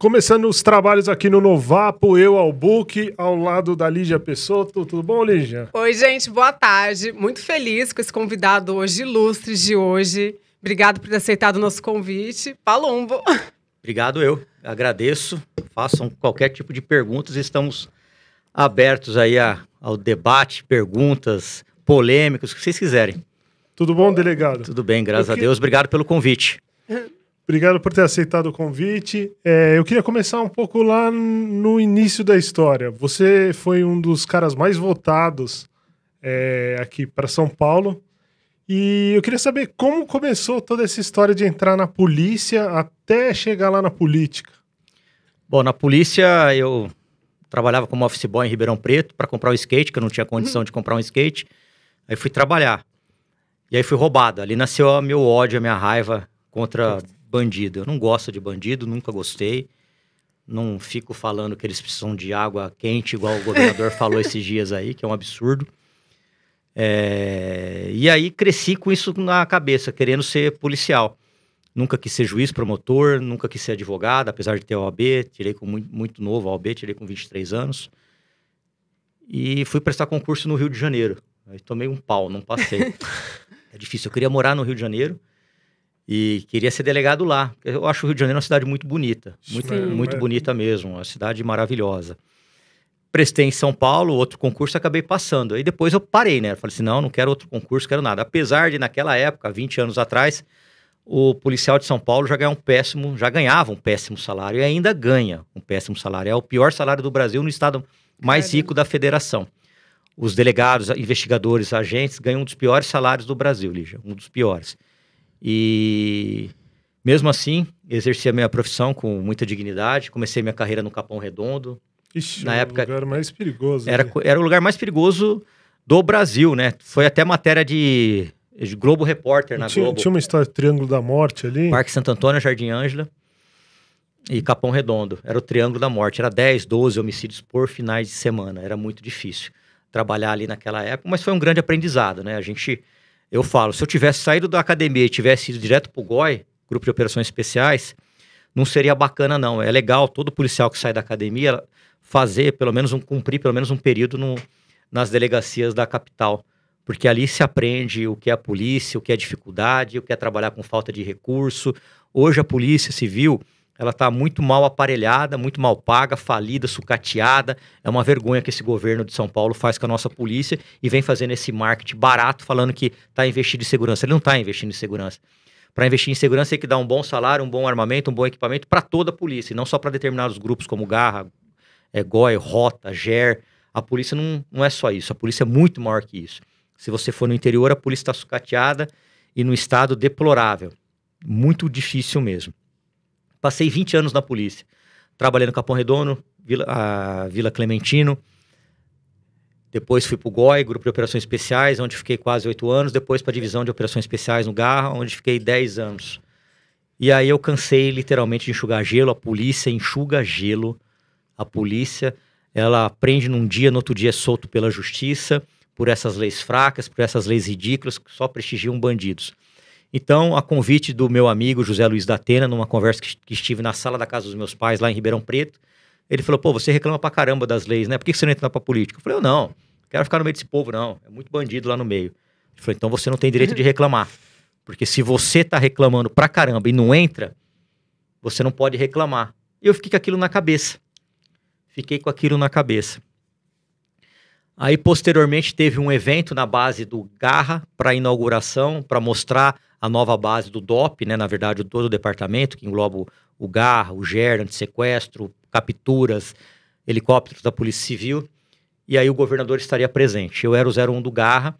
Começando os trabalhos aqui no Novapo, eu ao Book, ao lado da Lígia Pessoto. Tudo bom, Lígia? Oi, gente, boa tarde. Muito feliz com esse convidado hoje, ilustre de hoje. Obrigado por ter aceitado o nosso convite. Palumbo. Obrigado, eu. Agradeço. Façam qualquer tipo de perguntas. Estamos abertos aí a, ao debate, perguntas, polêmicas, o que vocês quiserem. Tudo bom, delegado? Tudo bem, graças que... a Deus. Obrigado pelo convite. Obrigado por ter aceitado o convite. É, eu queria começar um pouco lá no início da história. Você foi um dos caras mais votados é, aqui para São Paulo. E eu queria saber como começou toda essa história de entrar na polícia até chegar lá na política. Bom, na polícia eu trabalhava como office boy em Ribeirão Preto para comprar um skate, que eu não tinha condição hum. de comprar um skate. Aí fui trabalhar. E aí fui roubado. Ali nasceu meu ódio, a minha raiva contra bandido. Eu não gosto de bandido, nunca gostei. Não fico falando que eles precisam de água quente, igual o governador falou esses dias aí, que é um absurdo. É... E aí cresci com isso na cabeça, querendo ser policial. Nunca quis ser juiz, promotor, nunca quis ser advogado, apesar de ter OAB. Tirei com muito, muito novo a OAB, tirei com 23 anos. E fui prestar concurso no Rio de Janeiro. Aí tomei um pau, não passei. é difícil. Eu queria morar no Rio de Janeiro e queria ser delegado lá. Eu acho o Rio de Janeiro uma cidade muito bonita. Muito, Sim. muito é, é. bonita mesmo. Uma cidade maravilhosa. Prestei em São Paulo, outro concurso, acabei passando. Aí depois eu parei, né? falei assim: não, não quero outro concurso, quero nada. Apesar de, naquela época, 20 anos atrás, o policial de São Paulo já ganhava um péssimo, já ganhava um péssimo salário e ainda ganha um péssimo salário. É o pior salário do Brasil no estado mais Caramba. rico da federação. Os delegados, investigadores, agentes ganham um dos piores salários do Brasil, Lígia, um dos piores. E mesmo assim, exerci a minha profissão com muita dignidade. Comecei minha carreira no Capão Redondo. Ixi, na é época, lugar mais perigoso. Era, né? era o lugar mais perigoso do Brasil, né? Foi até matéria de Globo Repórter na tinha, Globo. Tinha uma história Triângulo da Morte ali? Parque Santo Antônio, Jardim Ângela e Capão Redondo. Era o Triângulo da Morte. Era 10, 12 homicídios por finais de semana. Era muito difícil trabalhar ali naquela época, mas foi um grande aprendizado, né? A gente eu falo, se eu tivesse saído da academia e tivesse ido direto pro GOI, Grupo de Operações Especiais, não seria bacana não. É legal todo policial que sai da academia fazer pelo menos um cumprir pelo menos um período no, nas delegacias da capital, porque ali se aprende o que é a polícia, o que é dificuldade, o que é trabalhar com falta de recurso. Hoje a polícia civil, ela está muito mal aparelhada, muito mal paga, falida, sucateada. É uma vergonha que esse governo de São Paulo faz com a nossa polícia e vem fazendo esse marketing barato, falando que está investindo em segurança. Ele não está investindo em segurança. Para investir em segurança, tem que dar um bom salário, um bom armamento, um bom equipamento para toda a polícia, e não só para determinados grupos como Garra, é, GOI, Rota, GER. A polícia não, não é só isso, a polícia é muito maior que isso. Se você for no interior, a polícia está sucateada e no estado deplorável. Muito difícil mesmo. Passei 20 anos na polícia, trabalhando no Capão Redondo, Vila, a Vila Clementino. Depois fui para o GOI, Grupo de Operações Especiais, onde fiquei quase oito anos. Depois para a Divisão de Operações Especiais no Garra, onde fiquei dez anos. E aí eu cansei literalmente de enxugar gelo. A polícia enxuga gelo. A polícia, ela prende num dia, no outro dia é solto pela justiça, por essas leis fracas, por essas leis ridículas que só prestigiam bandidos. Então, a convite do meu amigo José Luiz da Atena, numa conversa que, estive na sala da casa dos meus pais, lá em Ribeirão Preto, ele falou: pô, você reclama pra caramba das leis, né? Por que você não entra pra política? Eu falei: eu não, quero ficar no meio desse povo, não. É muito bandido lá no meio. Ele falou: então você não tem direito de reclamar. Porque se você tá reclamando pra caramba e não entra, você não pode reclamar. E eu fiquei com aquilo na cabeça. Fiquei com aquilo na cabeça. Aí, posteriormente, teve um evento na base do Garra para inauguração, para mostrar a nova base do DOP, né, na verdade, todo o departamento, que engloba o GAR, o GER, antissequestro, capturas, helicópteros da Polícia Civil, e aí o governador estaria presente. Eu era o 01 do Garra,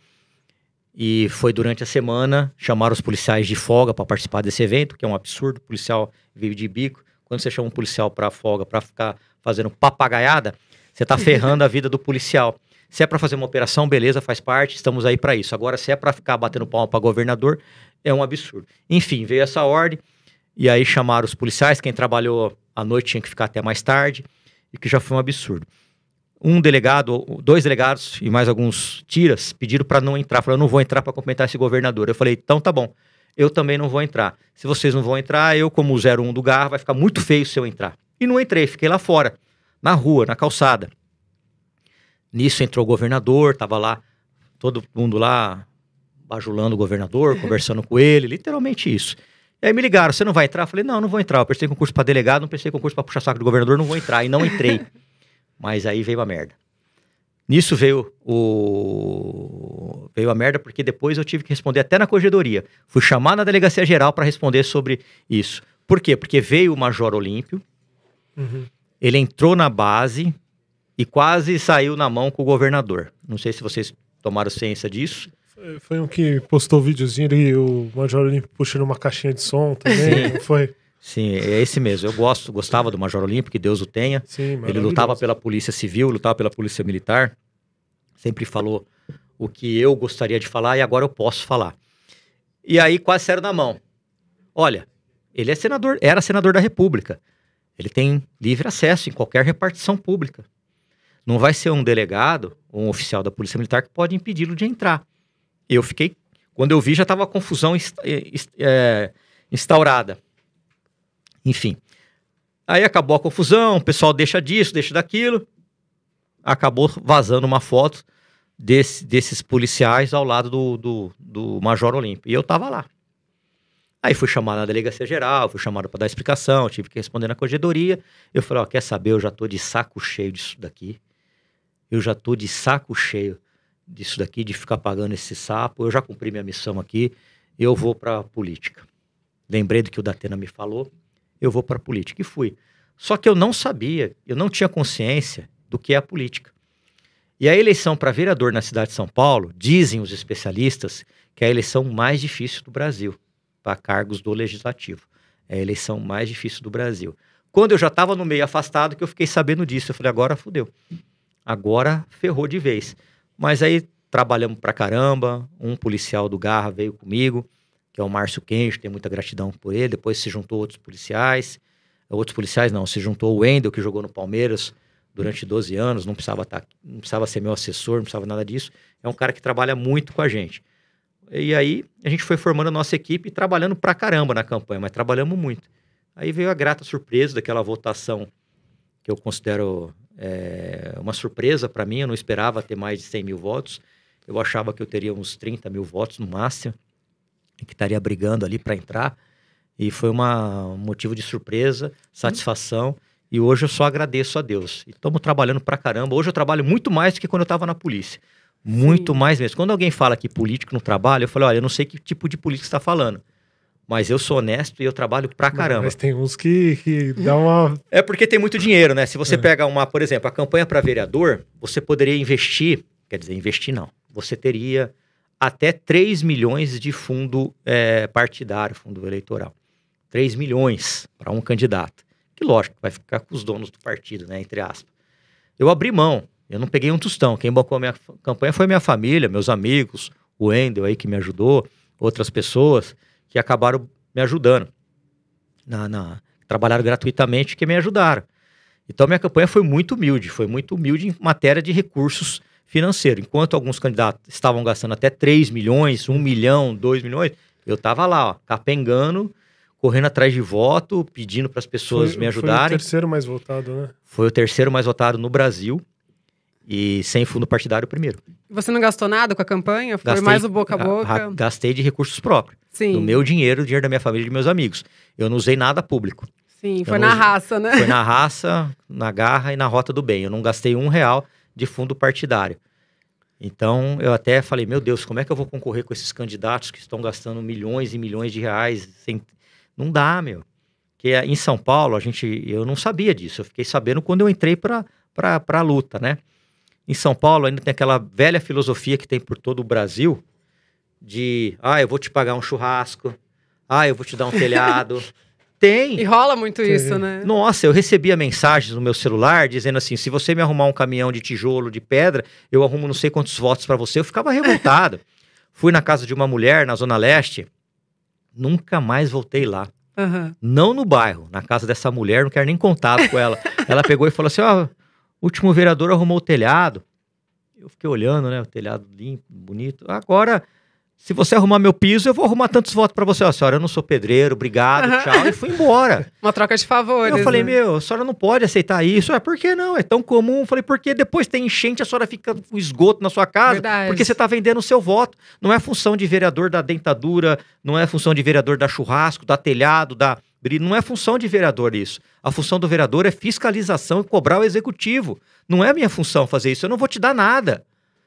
e foi durante a semana, chamar os policiais de folga para participar desse evento, que é um absurdo, o policial vive de bico. Quando você chama um policial para folga, para ficar fazendo papagaiada, você está ferrando a vida do policial. Se é para fazer uma operação, beleza, faz parte, estamos aí para isso. Agora, se é para ficar batendo palma para governador, é um absurdo. Enfim, veio essa ordem, e aí chamaram os policiais, quem trabalhou à noite tinha que ficar até mais tarde, e que já foi um absurdo. Um delegado, dois delegados e mais alguns tiras pediram para não entrar, falaram, eu não vou entrar para cumprimentar esse governador. Eu falei, então tá bom, eu também não vou entrar. Se vocês não vão entrar, eu como 01 do GAR, vai ficar muito feio se eu entrar. E não entrei, fiquei lá fora, na rua, na calçada. Nisso entrou o governador, tava lá todo mundo lá bajulando o governador, conversando com ele, literalmente isso. E aí me ligaram, você não vai entrar? Eu falei, não, não vou entrar. Eu prestei concurso para delegado, não prestei concurso para puxar saco do governador, não vou entrar. E não entrei. Mas aí veio a merda. Nisso veio o veio a merda porque depois eu tive que responder até na corregedoria. Fui chamar na delegacia geral para responder sobre isso. Por quê? Porque veio o Major Olímpio. Uhum. Ele entrou na base e quase saiu na mão com o governador. Não sei se vocês tomaram ciência disso. Foi um que postou o videozinho e o Major Olímpio puxando uma caixinha de som também, não foi? Sim, é esse mesmo. Eu gosto, gostava do Major Olímpio, que Deus o tenha. Sim, ele lutava pela polícia civil, lutava pela polícia militar. Sempre falou o que eu gostaria de falar e agora eu posso falar. E aí, quase saíram na mão. Olha, ele é senador, era senador da República. Ele tem livre acesso em qualquer repartição pública. Não vai ser um delegado ou um oficial da Polícia Militar que pode impedi-lo de entrar eu fiquei. Quando eu vi, já estava confusão é, instaurada. Enfim. Aí acabou a confusão, o pessoal deixa disso, deixa daquilo. Acabou vazando uma foto desse, desses policiais ao lado do, do, do Major Olímpio. E eu estava lá. Aí fui chamado na delegacia geral, fui chamado para dar explicação, tive que responder na corregedoria. Eu falei, ó, quer saber, eu já tô de saco cheio disso daqui. Eu já tô de saco cheio disso daqui, de ficar pagando esse sapo. Eu já cumpri minha missão aqui, eu vou para a política. Lembrei do que o Datena me falou, eu vou para a política. E fui. Só que eu não sabia, eu não tinha consciência do que é a política. E a eleição para vereador na cidade de São Paulo, dizem os especialistas, que é a eleição mais difícil do Brasil para cargos do legislativo. É a eleição mais difícil do Brasil. Quando eu já estava no meio afastado, que eu fiquei sabendo disso, eu falei, agora fudeu. Agora ferrou de vez. Mas aí trabalhamos pra caramba. Um policial do Garra veio comigo, que é o Márcio Quente, tenho muita gratidão por ele. Depois se juntou outros policiais. Outros policiais não, se juntou o Wendel, que jogou no Palmeiras durante 12 anos, não precisava, tá, não precisava ser meu assessor, não precisava nada disso. É um cara que trabalha muito com a gente. E aí a gente foi formando a nossa equipe e trabalhando pra caramba na campanha, mas trabalhamos muito. Aí veio a grata surpresa daquela votação que eu considero é, uma surpresa para mim. Eu não esperava ter mais de 100 mil votos. Eu achava que eu teria uns 30 mil votos no máximo, e que estaria brigando ali para entrar. E foi uma, um motivo de surpresa, satisfação. Hum. E hoje eu só agradeço a Deus. E estamos trabalhando para caramba. Hoje eu trabalho muito mais do que quando eu estava na polícia. Muito Sim. mais mesmo. Quando alguém fala que político não trabalha, eu falo, olha, eu não sei que tipo de político está falando. Mas eu sou honesto e eu trabalho pra caramba. Mas tem uns que, que dá uma. É porque tem muito dinheiro, né? Se você é. pega uma, por exemplo, a campanha para vereador, você poderia investir, quer dizer, investir não. Você teria até 3 milhões de fundo é, partidário, fundo eleitoral. 3 milhões para um candidato. Que lógico, vai ficar com os donos do partido, né? Entre aspas. Eu abri mão, eu não peguei um tostão. Quem bancou a minha campanha foi minha família, meus amigos, o Wendel aí que me ajudou, outras pessoas que acabaram me ajudando. Na, na, trabalharam gratuitamente que me ajudaram. Então minha campanha foi muito humilde, foi muito humilde em matéria de recursos financeiros. Enquanto alguns candidatos estavam gastando até 3 milhões, 1 milhão, 2 milhões, eu estava lá, ó, capengando, correndo atrás de voto, pedindo para as pessoas foi, me ajudarem. Foi o terceiro mais votado, né? Foi o terceiro mais votado no Brasil e sem fundo partidário primeiro. Você não gastou nada com a campanha? Foi gastei, mais o boca a boca? Gastei de recursos próprios. Sim. Do meu dinheiro, do dinheiro da minha família e dos meus amigos. Eu não usei nada público. Sim, eu foi na usei, raça, né? Foi na raça, na garra e na rota do bem. Eu não gastei um real de fundo partidário. Então, eu até falei, meu Deus, como é que eu vou concorrer com esses candidatos que estão gastando milhões e milhões de reais? Sem... Não dá, meu. Porque eh, em São Paulo, a gente, eu não sabia disso. Eu fiquei sabendo quando eu entrei para a luta, né? Em São Paulo ainda tem aquela velha filosofia que tem por todo o Brasil de, ah, eu vou te pagar um churrasco, ah, eu vou te dar um telhado. Tem. E rola muito Tem. isso, né? Nossa, eu recebia mensagens no meu celular dizendo assim: se você me arrumar um caminhão de tijolo, de pedra, eu arrumo não sei quantos votos para você. Eu ficava revoltado. Fui na casa de uma mulher na Zona Leste, nunca mais voltei lá. Uhum. Não no bairro, na casa dessa mulher, não quero nem contato com ela. ela pegou e falou assim: ó, oh, o último vereador arrumou o telhado. Eu fiquei olhando, né? O telhado limpo, bonito. Agora, se você arrumar meu piso, eu vou arrumar tantos votos para você. Ó, senhora, eu não sou pedreiro, obrigado, uhum. tchau. E fui embora. Uma troca de favores. Eu falei, né? meu, a senhora não pode aceitar isso. É, por que não? É tão comum. Eu falei, porque depois tem enchente, a senhora fica com esgoto na sua casa. Verdade. Porque você tá vendendo o seu voto. Não é função de vereador da dentadura, não é função de vereador da churrasco, da telhado, da Brito, não é função de vereador isso. A função do vereador é fiscalização e cobrar o executivo. Não é minha função fazer isso. Eu não vou te dar nada.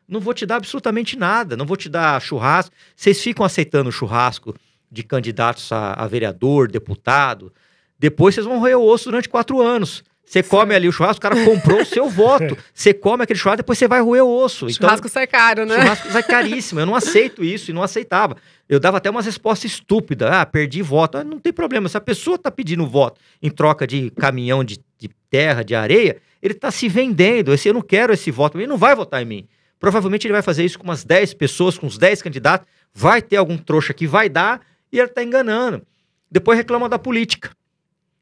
Não vou te dar absolutamente nada. Não vou te dar churrasco. Vocês ficam aceitando churrasco de candidatos a, a vereador, deputado. Depois vocês vão roer o osso durante quatro anos. Você come ali o churrasco, o cara comprou o seu voto. Você come aquele churrasco, depois você vai roer o osso. Então, churrasco sai caro, né? Churrasco sai caríssimo. Eu não aceito isso e não aceitava. Eu dava até umas respostas estúpidas. Ah, perdi voto. Ah, não tem problema. Se a pessoa está pedindo voto em troca de caminhão, de, de terra, de areia, ele está se vendendo. Esse, eu não quero esse voto. Ele não vai votar em mim. Provavelmente ele vai fazer isso com umas 10 pessoas, com uns 10 candidatos. Vai ter algum trouxa que vai dar e ele está enganando. Depois reclama da política.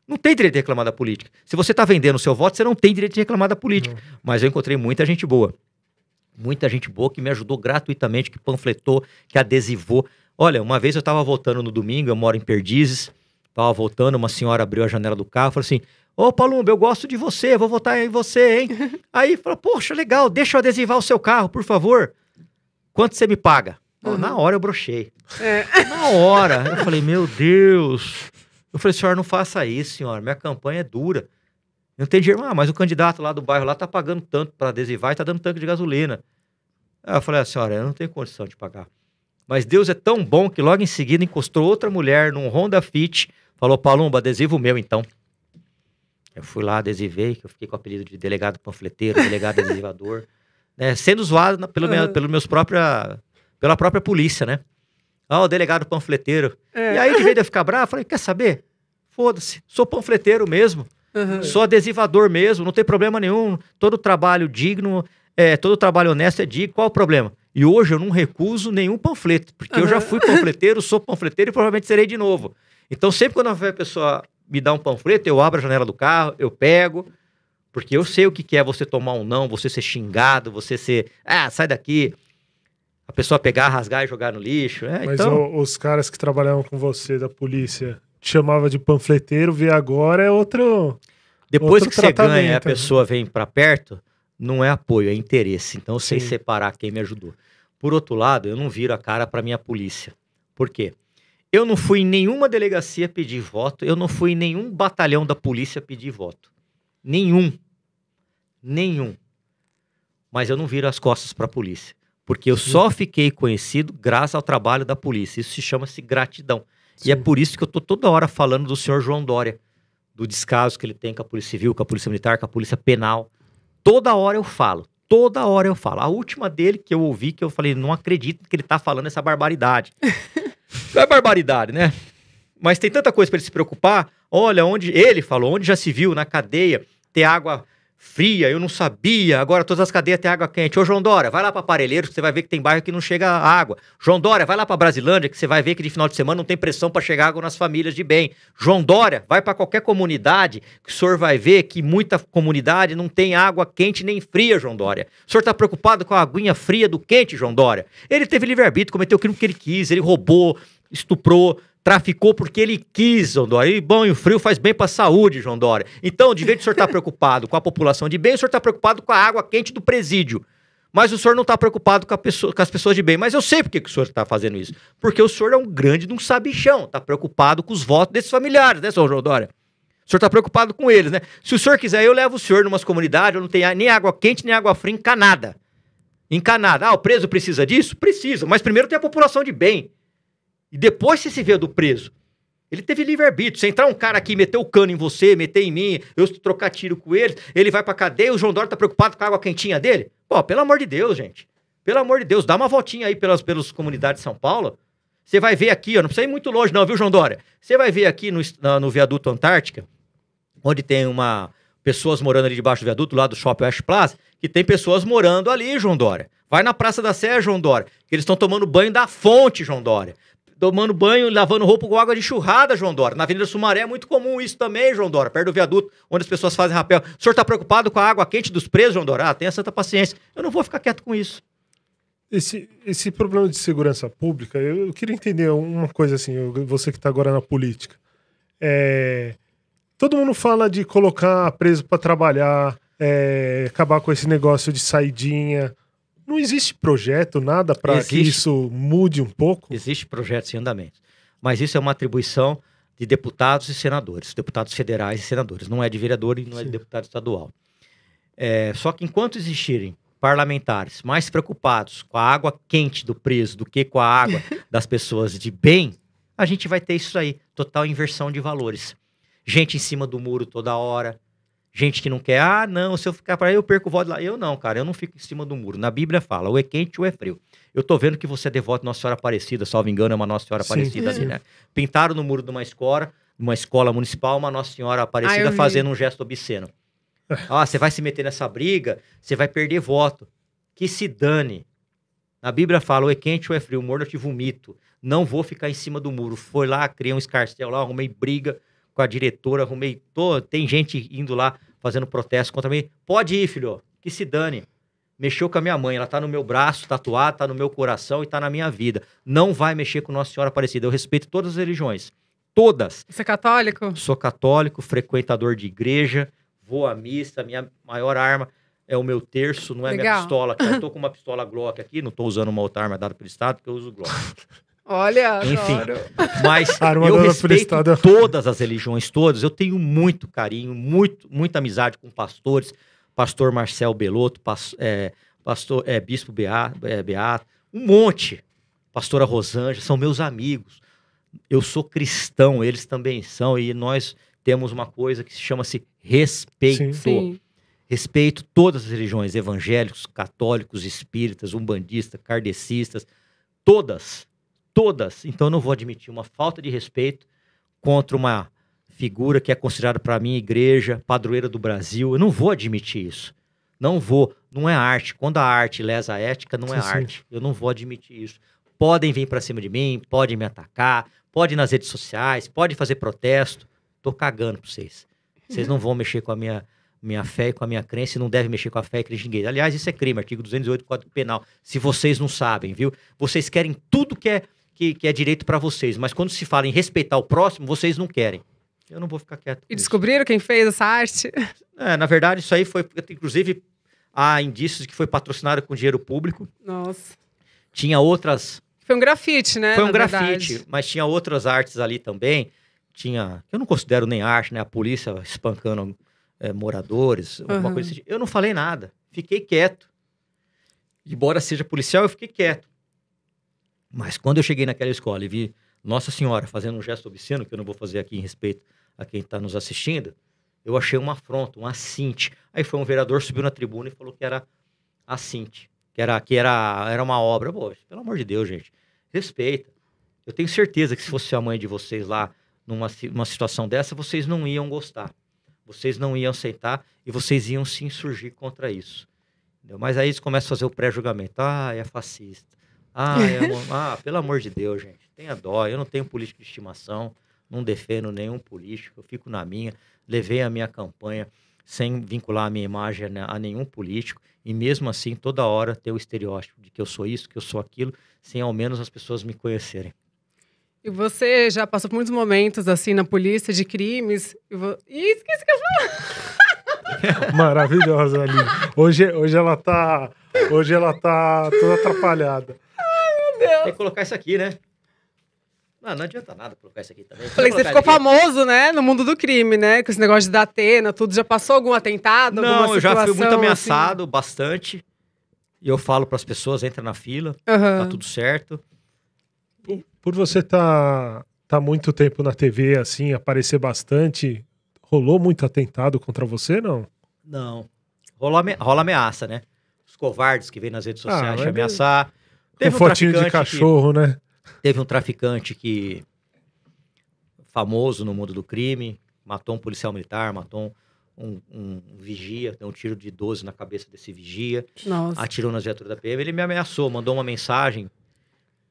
Não tem direito de reclamar da política. Se você está vendendo o seu voto, você não tem direito de reclamar da política. Não. Mas eu encontrei muita gente boa. Muita gente boa que me ajudou gratuitamente, que panfletou, que adesivou. Olha, uma vez eu estava voltando no domingo, eu moro em Perdizes, estava voltando, uma senhora abriu a janela do carro e falou assim: Ô Palumba, eu gosto de você, vou votar em você, hein? aí falou: Poxa, legal, deixa eu adesivar o seu carro, por favor. Quanto você me paga? Uhum. na hora eu brochei. É. Na hora. Eu falei: Meu Deus. Eu falei: Senhora, não faça isso, senhora, minha campanha é dura. Eu não tem dinheiro, ah, mas o candidato lá do bairro lá tá pagando tanto para adesivar e tá dando tanque de gasolina. Aí eu falei, a ah, senhora, eu não tenho condição de pagar. Mas Deus é tão bom que logo em seguida encostou outra mulher num Honda Fit. Falou, Palumba, adesivo meu então. Eu fui lá, adesivei, que eu fiquei com o apelido de delegado panfleteiro, delegado adesivador. Né? Sendo zoado pelo, pelo meus própria, pela própria polícia, né? Ah, o delegado panfleteiro. É. E aí, de vez de eu ficar bravo, eu falei, quer saber? Foda-se, sou panfleteiro mesmo. Uhum. Sou adesivador mesmo, não tem problema nenhum. Todo trabalho digno, é, todo trabalho honesto é digno. Qual o problema? E hoje eu não recuso nenhum panfleto, porque uhum. eu já fui panfleteiro, sou panfleteiro e provavelmente serei de novo. Então, sempre quando a pessoa me dá um panfleto, eu abro a janela do carro, eu pego, porque eu sei o que é você tomar um não, você ser xingado, você ser, ah, sai daqui. A pessoa pegar, rasgar e jogar no lixo. É, Mas então... os caras que trabalhavam com você da polícia, te chamava de panfleteiro, vê agora é outro. Depois outro que você ganha, a né? pessoa vem para perto, não é apoio, é interesse. Então eu sei Sim. separar quem me ajudou. Por outro lado, eu não viro a cara para minha polícia. Por quê? Eu não fui em nenhuma delegacia pedir voto, eu não fui em nenhum batalhão da polícia pedir voto. Nenhum. Nenhum. Mas eu não viro as costas para a polícia. Porque eu Sim. só fiquei conhecido graças ao trabalho da polícia. Isso se chama-se gratidão. Sim. E é por isso que eu tô toda hora falando do senhor João Dória, do descaso que ele tem com a Polícia Civil, com a Polícia Militar, com a Polícia Penal toda hora eu falo, toda hora eu falo. A última dele que eu ouvi, que eu falei, não acredito que ele tá falando essa barbaridade. não é barbaridade, né? Mas tem tanta coisa para ele se preocupar. Olha, onde ele falou, onde já se viu, na cadeia, ter água fria, eu não sabia, agora todas as cadeias têm água quente. Ô, João Dória, vai lá para Aparelheiros que você vai ver que tem bairro que não chega água. João Dória, vai lá para Brasilândia que você vai ver que de final de semana não tem pressão para chegar água nas famílias de bem. João Dória, vai para qualquer comunidade que o senhor vai ver que muita comunidade não tem água quente nem fria, João Dória. O senhor está preocupado com a aguinha fria do quente, João Dória? Ele teve livre-arbítrio, cometeu o crime que ele quis, ele roubou, estuprou, traficou porque ele quis, João Dória. E banho frio faz bem para a saúde, João Dória. Então, de vez de o senhor estar tá preocupado com a população de bem, o senhor está preocupado com a água quente do presídio. Mas o senhor não está preocupado com, pessoa, com, as pessoas de bem. Mas eu sei por que o senhor está fazendo isso. Porque o senhor é um grande de um sabichão. Está preocupado com os votos desses familiares, né, senhor João Dória? O senhor está preocupado com eles, né? Se o senhor quiser, eu levo o senhor numa comunidades onde não tem nem água quente, nem água fria encanada. Encanada. Ah, o preso precisa disso? Precisa, mas primeiro tem a população de bem. E depois você se vê do preso. Ele teve livre-arbítrio. Se entrar um cara aqui meter o cano em você, meter em mim, eu trocar tiro com ele, ele vai pra cadeia, o João Dória tá preocupado com a água quentinha dele? Pô, pelo amor de Deus, gente. Pelo amor de Deus, dá uma voltinha aí pelas, pelas comunidades de São Paulo. Você vai ver aqui, ó, não precisa ir muito longe não, viu, João Dória? Você vai ver aqui no, no viaduto Antártica, onde tem uma pessoas morando ali debaixo do viaduto, lá do Shopping West Plaza, que tem pessoas morando ali, João Dória. Vai na Praça da Sé, João Dória. Eles estão tomando banho da fonte, João Dória tomando banho, lavando roupa com água de churrada, João Dória. Na Avenida Sumaré é muito comum isso também, João Dória, perto do viaduto, onde as pessoas fazem rapel. O senhor está preocupado com a água quente dos presos, João Dória? Ah, tenha santa paciência. Eu não vou ficar quieto com isso. Esse, esse problema de segurança pública, eu, eu queria entender uma coisa assim, você que está agora na política. É, todo mundo fala de colocar preso para trabalhar, é, acabar com esse negócio de saidinha, não existe projeto, nada para que isso mude um pouco? Existe projetos em andamento. Mas isso é uma atribuição de deputados e senadores, deputados federais e senadores. Não é de vereador e não Sim. é de deputado estadual. É, só que enquanto existirem parlamentares mais preocupados com a água quente do preso do que com a água das pessoas de bem, a gente vai ter isso aí, total inversão de valores. Gente em cima do muro toda hora, Gente que não quer, ah, não, se eu ficar para aí, eu perco o voto lá. Eu não, cara, eu não fico em cima do muro. Na Bíblia fala, ou é quente ou é frio. Eu tô vendo que você é devoto Nossa Senhora Aparecida, salvo engano, é uma Nossa Senhora Aparecida ali, né? Pintaram no muro de uma escola, uma escola municipal, uma Nossa Senhora Aparecida ah, fazendo um gesto obsceno. Ah, você vai se meter nessa briga, você vai perder voto. Que se dane. Na Bíblia fala, ou é quente ou é frio, o morno eu te vomito. Não vou ficar em cima do muro. Foi lá, criei um escarcel lá, arrumei briga com a diretora, arrumei... Tô, tem gente indo lá fazendo protesto contra mim. Pode ir, filho, que se dane. Mexeu com a minha mãe, ela tá no meu braço, tatuada, tá no meu coração e tá na minha vida. Não vai mexer com Nossa Senhora Aparecida. Eu respeito todas as religiões. Todas. Você é católico? Sou católico, frequentador de igreja, vou à missa, minha maior arma é o meu terço, não é Legal. minha pistola. Eu tô com uma pistola Glock aqui, não tô usando uma outra arma dada pelo Estado, porque eu uso Glock. Olha, enfim. Mas eu respeito todas as religiões, todas. Eu tenho muito carinho, muito, muita amizade com pastores, pastor Marcel Beloto é, pastor é, Bispo Beato, é, Beato, um monte. Pastora Rosângela, são meus amigos. Eu sou cristão, eles também são, e nós temos uma coisa que se chama-se respeito. Sim. Respeito todas as religiões, evangélicos, católicos, espíritas, umbandistas, kardecistas, todas todas. Então eu não vou admitir uma falta de respeito contra uma figura que é considerada para mim igreja, padroeira do Brasil. Eu não vou admitir isso. Não vou. Não é arte. Quando a arte lesa a ética, não é sim, arte. Eu não vou admitir isso. Podem vir para cima de mim, podem me atacar, podem nas redes sociais, podem fazer protesto. Tô cagando para vocês. Vocês não vão mexer com a minha minha fé e com a minha crença e não deve mexer com a fé e crença de ninguém. Aliás, isso é crime, artigo 208 do Código Penal. Se vocês não sabem, viu? Vocês querem tudo que é que, que é direito para vocês, mas quando se fala em respeitar o próximo, vocês não querem. Eu não vou ficar quieto. E descobriram isso. quem fez essa arte? É, na verdade, isso aí foi. Inclusive, há indícios que foi patrocinado com dinheiro público. Nossa. Tinha outras. Foi um grafite, né? Foi um grafite, mas tinha outras artes ali também. Tinha. Eu não considero nem arte, né? A polícia espancando é, moradores, alguma uhum. coisa assim. Eu não falei nada. Fiquei quieto. Embora seja policial, eu fiquei quieto. Mas quando eu cheguei naquela escola e vi Nossa Senhora fazendo um gesto obsceno, que eu não vou fazer aqui em respeito a quem está nos assistindo, eu achei uma afronta, um assinte. Aí foi um vereador, subiu na tribuna e falou que era assinte, que era, que era, era uma obra. Poxa, pelo amor de Deus, gente, respeita. Eu tenho certeza que se fosse a mãe de vocês lá numa uma situação dessa, vocês não iam gostar, vocês não iam aceitar e vocês iam se insurgir contra isso. Entendeu? Mas aí eles começam a fazer o pré-julgamento. Ah, é fascista ah, pelo amor de Deus, gente, tenha dó. Eu não tenho político de estimação, não defendo nenhum político, eu fico na minha. Levei a minha campanha sem vincular a minha imagem a nenhum político e mesmo assim toda hora ter o estereótipo de que eu sou isso, que eu sou aquilo, sem ao menos as pessoas me conhecerem. E você já passou por muitos momentos assim na polícia de crimes e, vo... e esqueci que eu falei. Maravilhosa ali. Hoje, hoje ela tá, hoje ela tá toda atrapalhada. Deus. Tem que colocar isso aqui, né? Não, não adianta nada colocar isso aqui também. Falei que você ficou famoso, né? No mundo do crime, né? Com esse negócio da Atena, tudo. Já passou algum atentado? Não, eu já fui muito assim? ameaçado, assim? bastante. E eu falo para as pessoas, entra na fila, uhum. tá tudo certo. Por, por você estar tá, tá muito tempo na TV, assim, aparecer bastante, rolou muito atentado contra você, não? Não. Rola, rola ameaça, né? Os covardes que vêm nas redes ah, sociais ah, te é ameaçar. Mesmo Teve é um fotinho de cachorro, que, né? Teve um traficante que. famoso no mundo do crime, matou um policial militar, matou um, um, um vigia, deu um tiro de 12 na cabeça desse vigia, Nossa. atirou nas viaturas da PM. Ele me ameaçou, mandou uma mensagem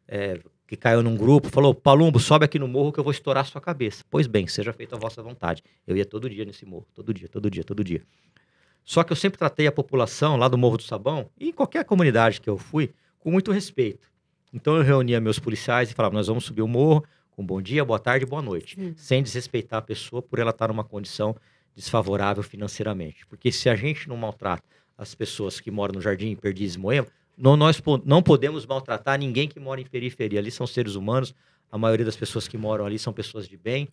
é, que caiu num grupo, falou: Palumbo, sobe aqui no morro que eu vou estourar sua cabeça. Pois bem, seja feita a vossa vontade. Eu ia todo dia nesse morro, todo dia, todo dia, todo dia. Só que eu sempre tratei a população lá do Morro do Sabão, e em qualquer comunidade que eu fui, com muito respeito. Então eu reunia meus policiais e falava: nós vamos subir o morro com bom dia, boa tarde, boa noite, hum. sem desrespeitar a pessoa por ela estar numa condição desfavorável financeiramente. Porque se a gente não maltrata as pessoas que moram no Jardim Perdiz e Moema, não, nós não podemos maltratar ninguém que mora em periferia. Ali são seres humanos, a maioria das pessoas que moram ali são pessoas de bem,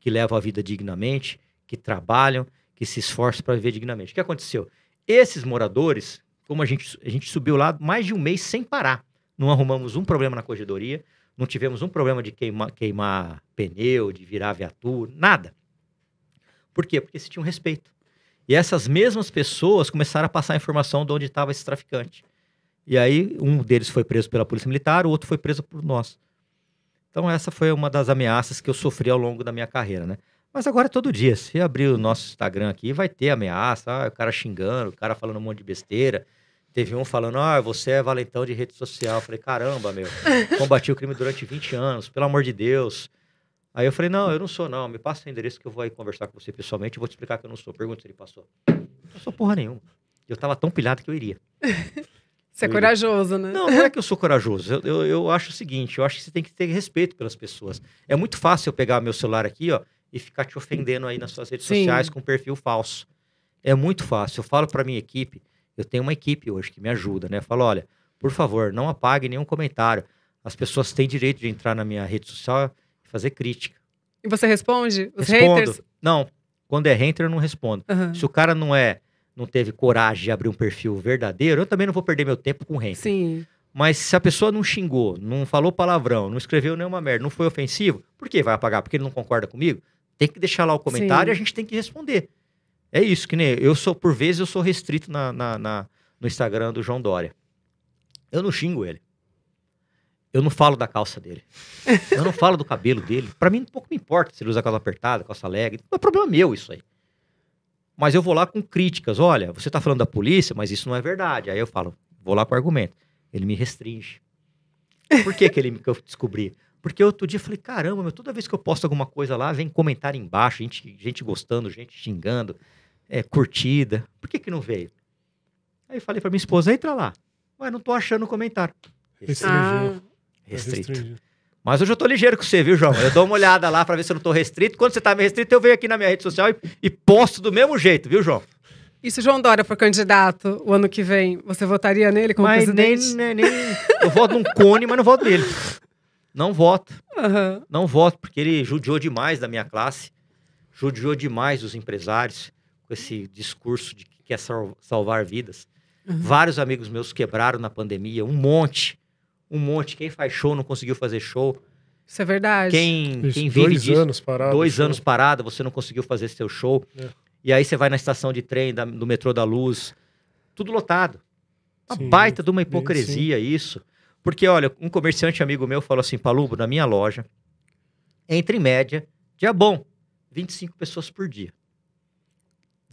que levam a vida dignamente, que trabalham, que se esforçam para viver dignamente. O que aconteceu? Esses moradores como a gente, a gente subiu lá mais de um mês sem parar. Não arrumamos um problema na corredoria não tivemos um problema de queimar, queimar pneu, de virar viatura, nada. Por quê? Porque se tinha um respeito. E essas mesmas pessoas começaram a passar a informação de onde estava esse traficante. E aí, um deles foi preso pela Polícia Militar, o outro foi preso por nós. Então, essa foi uma das ameaças que eu sofri ao longo da minha carreira, né? Mas agora, é todo dia, se abrir o nosso Instagram aqui, vai ter ameaça, ah, o cara xingando, o cara falando um monte de besteira, Teve um falando, ah, você é valentão de rede social. Eu falei, caramba, meu, combati o crime durante 20 anos, pelo amor de Deus. Aí eu falei, não, eu não sou, não. Me passa o endereço que eu vou aí conversar com você pessoalmente e vou te explicar que eu não sou. Pergunta se ele passou. Não sou porra nenhuma. Eu tava tão pilhado que eu iria. Você é eu é corajoso, iria. né? Não, não é que eu sou corajoso. Eu, eu, eu acho o seguinte, eu acho que você tem que ter respeito pelas pessoas. É muito fácil eu pegar meu celular aqui, ó, e ficar te ofendendo aí nas suas redes Sim. sociais com um perfil falso. É muito fácil. Eu falo pra minha equipe, eu tenho uma equipe hoje que me ajuda, né? Eu falo, olha, por favor, não apague nenhum comentário. As pessoas têm direito de entrar na minha rede social e fazer crítica. E você responde? Os Respondo. haters? Não. Quando é hater, eu não respondo. Uhum. Se o cara não é, não teve coragem de abrir um perfil verdadeiro, eu também não vou perder meu tempo com hater. Sim. Mas se a pessoa não xingou, não falou palavrão, não escreveu nenhuma merda, não foi ofensivo, por que vai apagar? Porque ele não concorda comigo? Tem que deixar lá o comentário Sim. e a gente tem que responder. É isso, que nem eu, sou, por vezes, eu sou restrito na, na, na, no Instagram do João Dória. Eu não xingo ele. Eu não falo da calça dele. eu não falo do cabelo dele. Para mim, pouco me importa se ele usa calça apertada, calça alegre. Não é problema meu isso aí. Mas eu vou lá com críticas. Olha, você tá falando da polícia, mas isso não é verdade. Aí eu falo, vou lá com argumento. Ele me restringe. Por que, que ele me, que eu descobri? Porque outro dia eu falei, caramba, meu, toda vez que eu posto alguma coisa lá, vem comentário embaixo, gente, gente gostando, gente xingando é, curtida. Por que, que não veio? Aí falei para minha esposa, entra lá. Ué, não tô achando o comentário. Ah. É restrito. Ah. restrito. Mas hoje eu tô ligeiro com você, viu, João? Eu dou uma olhada lá para ver se eu não tô restrito. Quando você tá me restrito, eu venho aqui na minha rede social e, e posto do mesmo jeito, viu, João? E se João Dória for candidato o ano que vem, você votaria nele como mas presidente? Nem, né, nem, nem... eu voto num cone, mas não voto nele. Não voto. Uhum. Não voto, porque ele judiou demais da minha classe, judiou demais os empresários, com esse discurso de que quer salvar vidas. Uhum. Vários amigos meus quebraram na pandemia, um monte, um monte. Quem faz show não conseguiu fazer show. Isso é verdade. Quem, Isso, quem vive dois disso, anos parado. Dois anos parado, você não conseguiu fazer seu show. É. E aí você vai na estação de trem da, do metrô da Luz, tudo lotado. Uma sim, baita de uma hipocrisia isso. Porque, olha, um comerciante amigo meu falou assim, Palubo, na minha loja, entre em média, dia bom, 25 pessoas por dia.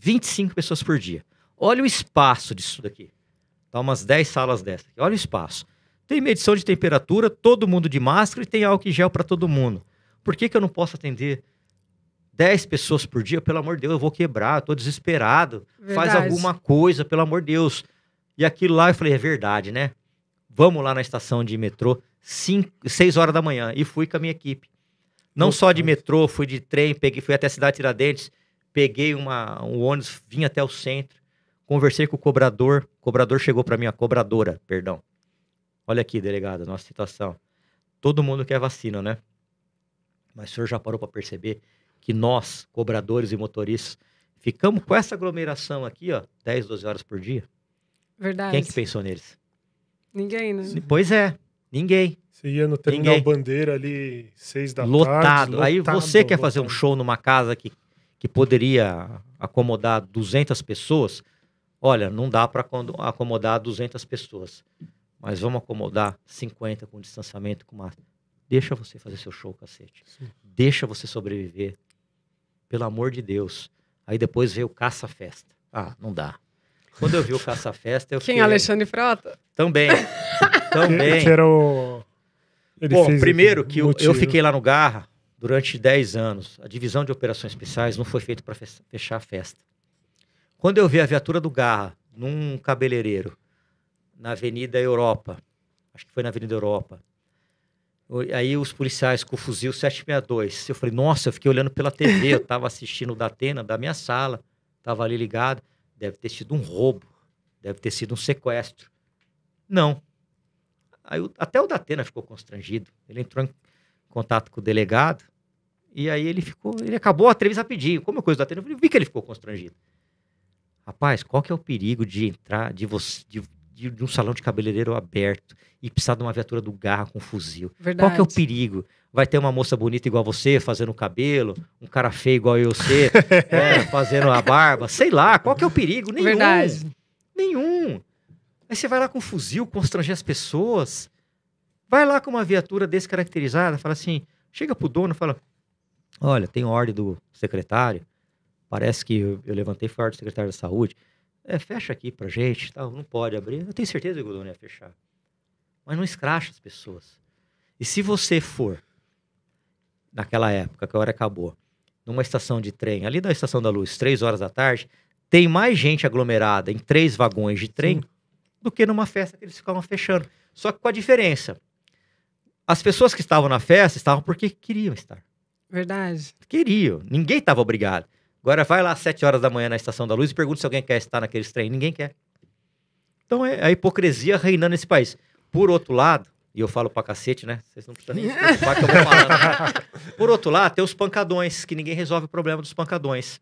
25 pessoas por dia. Olha o espaço disso daqui. Tá umas 10 salas dessa. Olha o espaço. Tem medição de temperatura, todo mundo de máscara e tem álcool em gel para todo mundo. Por que, que eu não posso atender 10 pessoas por dia? Pelo amor de Deus, eu vou quebrar, tô desesperado. Verdade. Faz alguma coisa, pelo amor de Deus. E aquilo lá eu falei, é verdade, né? Vamos lá na estação de metrô, 6 horas da manhã. E fui com a minha equipe. Não só de metrô, fui de trem, peguei, fui até a cidade Tiradentes peguei uma, um ônibus, vim até o centro, conversei com o cobrador, o cobrador chegou para mim, a cobradora, perdão. Olha aqui, delegado, nossa situação. Todo mundo quer vacina, né? Mas o senhor já parou para perceber que nós, cobradores e motoristas, ficamos com essa aglomeração aqui, ó, 10, 12 horas por dia? Verdade. Quem é que pensou neles? Ninguém, né? Pois é, ninguém. Você ia no terminal Ninguém. Bandeira ali, seis da lotado. tarde. Lotado. Aí você lotado, quer fazer um show numa casa que que poderia acomodar 200 pessoas, olha, não dá para acomodar 200 pessoas, mas vamos acomodar 50 com distanciamento, com uma, Deixa você fazer seu show, cacete. Sim. Deixa você sobreviver. Pelo amor de Deus. Aí depois veio o caça-festa. Ah, não dá. Quando eu vi o caça-festa, eu Quem, fiquei... Alexandre Frota? Também. Também. Que, que era o... Ele Bom, primeiro que eu, eu, fiquei lá no Garra, durante 10 anos, a divisão de operações especiais não foi feita para fechar a festa. Quando eu vi a viatura do Garra num cabeleireiro na Avenida Europa, acho que foi na Avenida Europa, aí os policiais com o fuzil 762, eu falei, nossa, eu fiquei olhando pela TV, eu estava assistindo da Atena, da minha sala, estava ali ligado, deve ter sido um roubo, deve ter sido um sequestro. Não. Aí, até o da Atena ficou constrangido, ele entrou em contato com o delegado, e aí ele ficou, ele acabou a entrevista rapidinho. Como é coisa da tênis, eu vi que ele ficou constrangido. Rapaz, qual que é o perigo de entrar, de você, de, de, de um salão de cabeleireiro aberto e precisar de uma viatura do garra com um fuzil? Verdade. Qual que é o perigo? Vai ter uma moça bonita igual você fazendo o cabelo, um cara feio igual eu você, é, fazendo a barba, sei lá. Qual que é o perigo? Nenhum. Verdade. Nenhum. Aí você vai lá com um fuzil, constranger as pessoas. Vai lá com uma viatura descaracterizada, fala assim, chega pro dono, fala, Olha, tem ordem do secretário. Parece que eu, eu levantei foi a ordem do secretário da saúde. É, fecha aqui pra gente, tá? não pode abrir. Eu tenho certeza que o dono ia é fechar. Mas não escracha as pessoas. E se você for, naquela época, que a hora acabou, numa estação de trem, ali da Estação da Luz, três horas da tarde, tem mais gente aglomerada em três vagões de trem Sim. do que numa festa que eles ficavam fechando. Só que com a diferença. As pessoas que estavam na festa estavam porque queriam estar. Verdade. Queriam. Ninguém estava obrigado. Agora vai lá às 7 horas da manhã na Estação da Luz e pergunta se alguém quer estar naqueles trem. Ninguém quer. Então é a hipocrisia reinando nesse país. Por outro lado, e eu falo pra cacete, né? Vocês não precisam nem se preocupar que eu vou falar. Né? Por outro lado, tem os pancadões, que ninguém resolve o problema dos pancadões.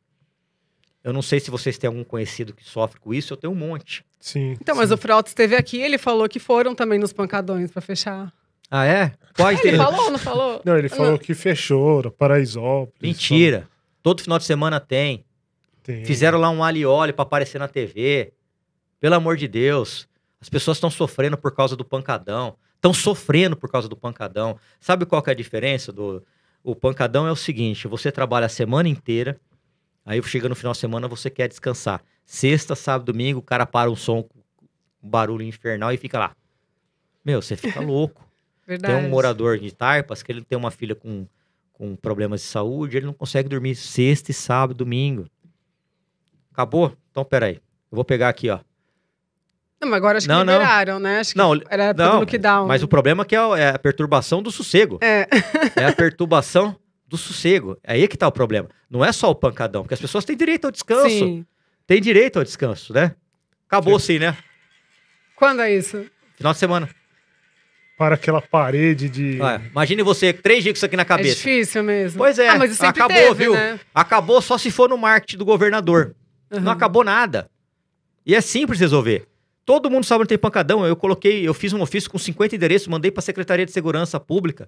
Eu não sei se vocês têm algum conhecido que sofre com isso, eu tenho um monte. Sim. Então, sim. mas o Frota esteve aqui, ele falou que foram também nos pancadões para fechar. Ah, é? Qual ele falou, não falou? Não, ele falou não. que fechou, Paraisópolis. Mentira. Todo final de semana tem. tem. Fizeram lá um alho e óleo pra aparecer na TV. Pelo amor de Deus. As pessoas estão sofrendo por causa do pancadão. Estão sofrendo por causa do pancadão. Sabe qual que é a diferença do... O pancadão é o seguinte, você trabalha a semana inteira, aí chega no final de semana, você quer descansar. Sexta, sábado, domingo, o cara para um som, um barulho infernal e fica lá. Meu, você fica louco. Verdade. Tem um morador de Tarpas que ele tem uma filha com, com problemas de saúde, ele não consegue dormir sexta e sábado, domingo. Acabou? Então, peraí. Eu vou pegar aqui, ó. Não, mas agora acho que não, liberaram, né? Acho que não, era que dá né? Mas o problema é que é, é a perturbação do sossego. É. é a perturbação do sossego. É aí que tá o problema. Não é só o pancadão, porque as pessoas têm direito ao descanso. Sim. Tem direito ao descanso, né? Acabou sim, né? Quando é isso? Final de semana para aquela parede de. imagine você, três dias com isso aqui na é cabeça. É difícil mesmo. Pois é, ah, mas acabou, teve, viu? Né? Acabou só se for no marketing do governador. Uhum. Não acabou nada. E é simples resolver. Todo mundo sabe onde tem pancadão. Eu coloquei, eu fiz um ofício com 50 endereços, mandei para a Secretaria de Segurança Pública.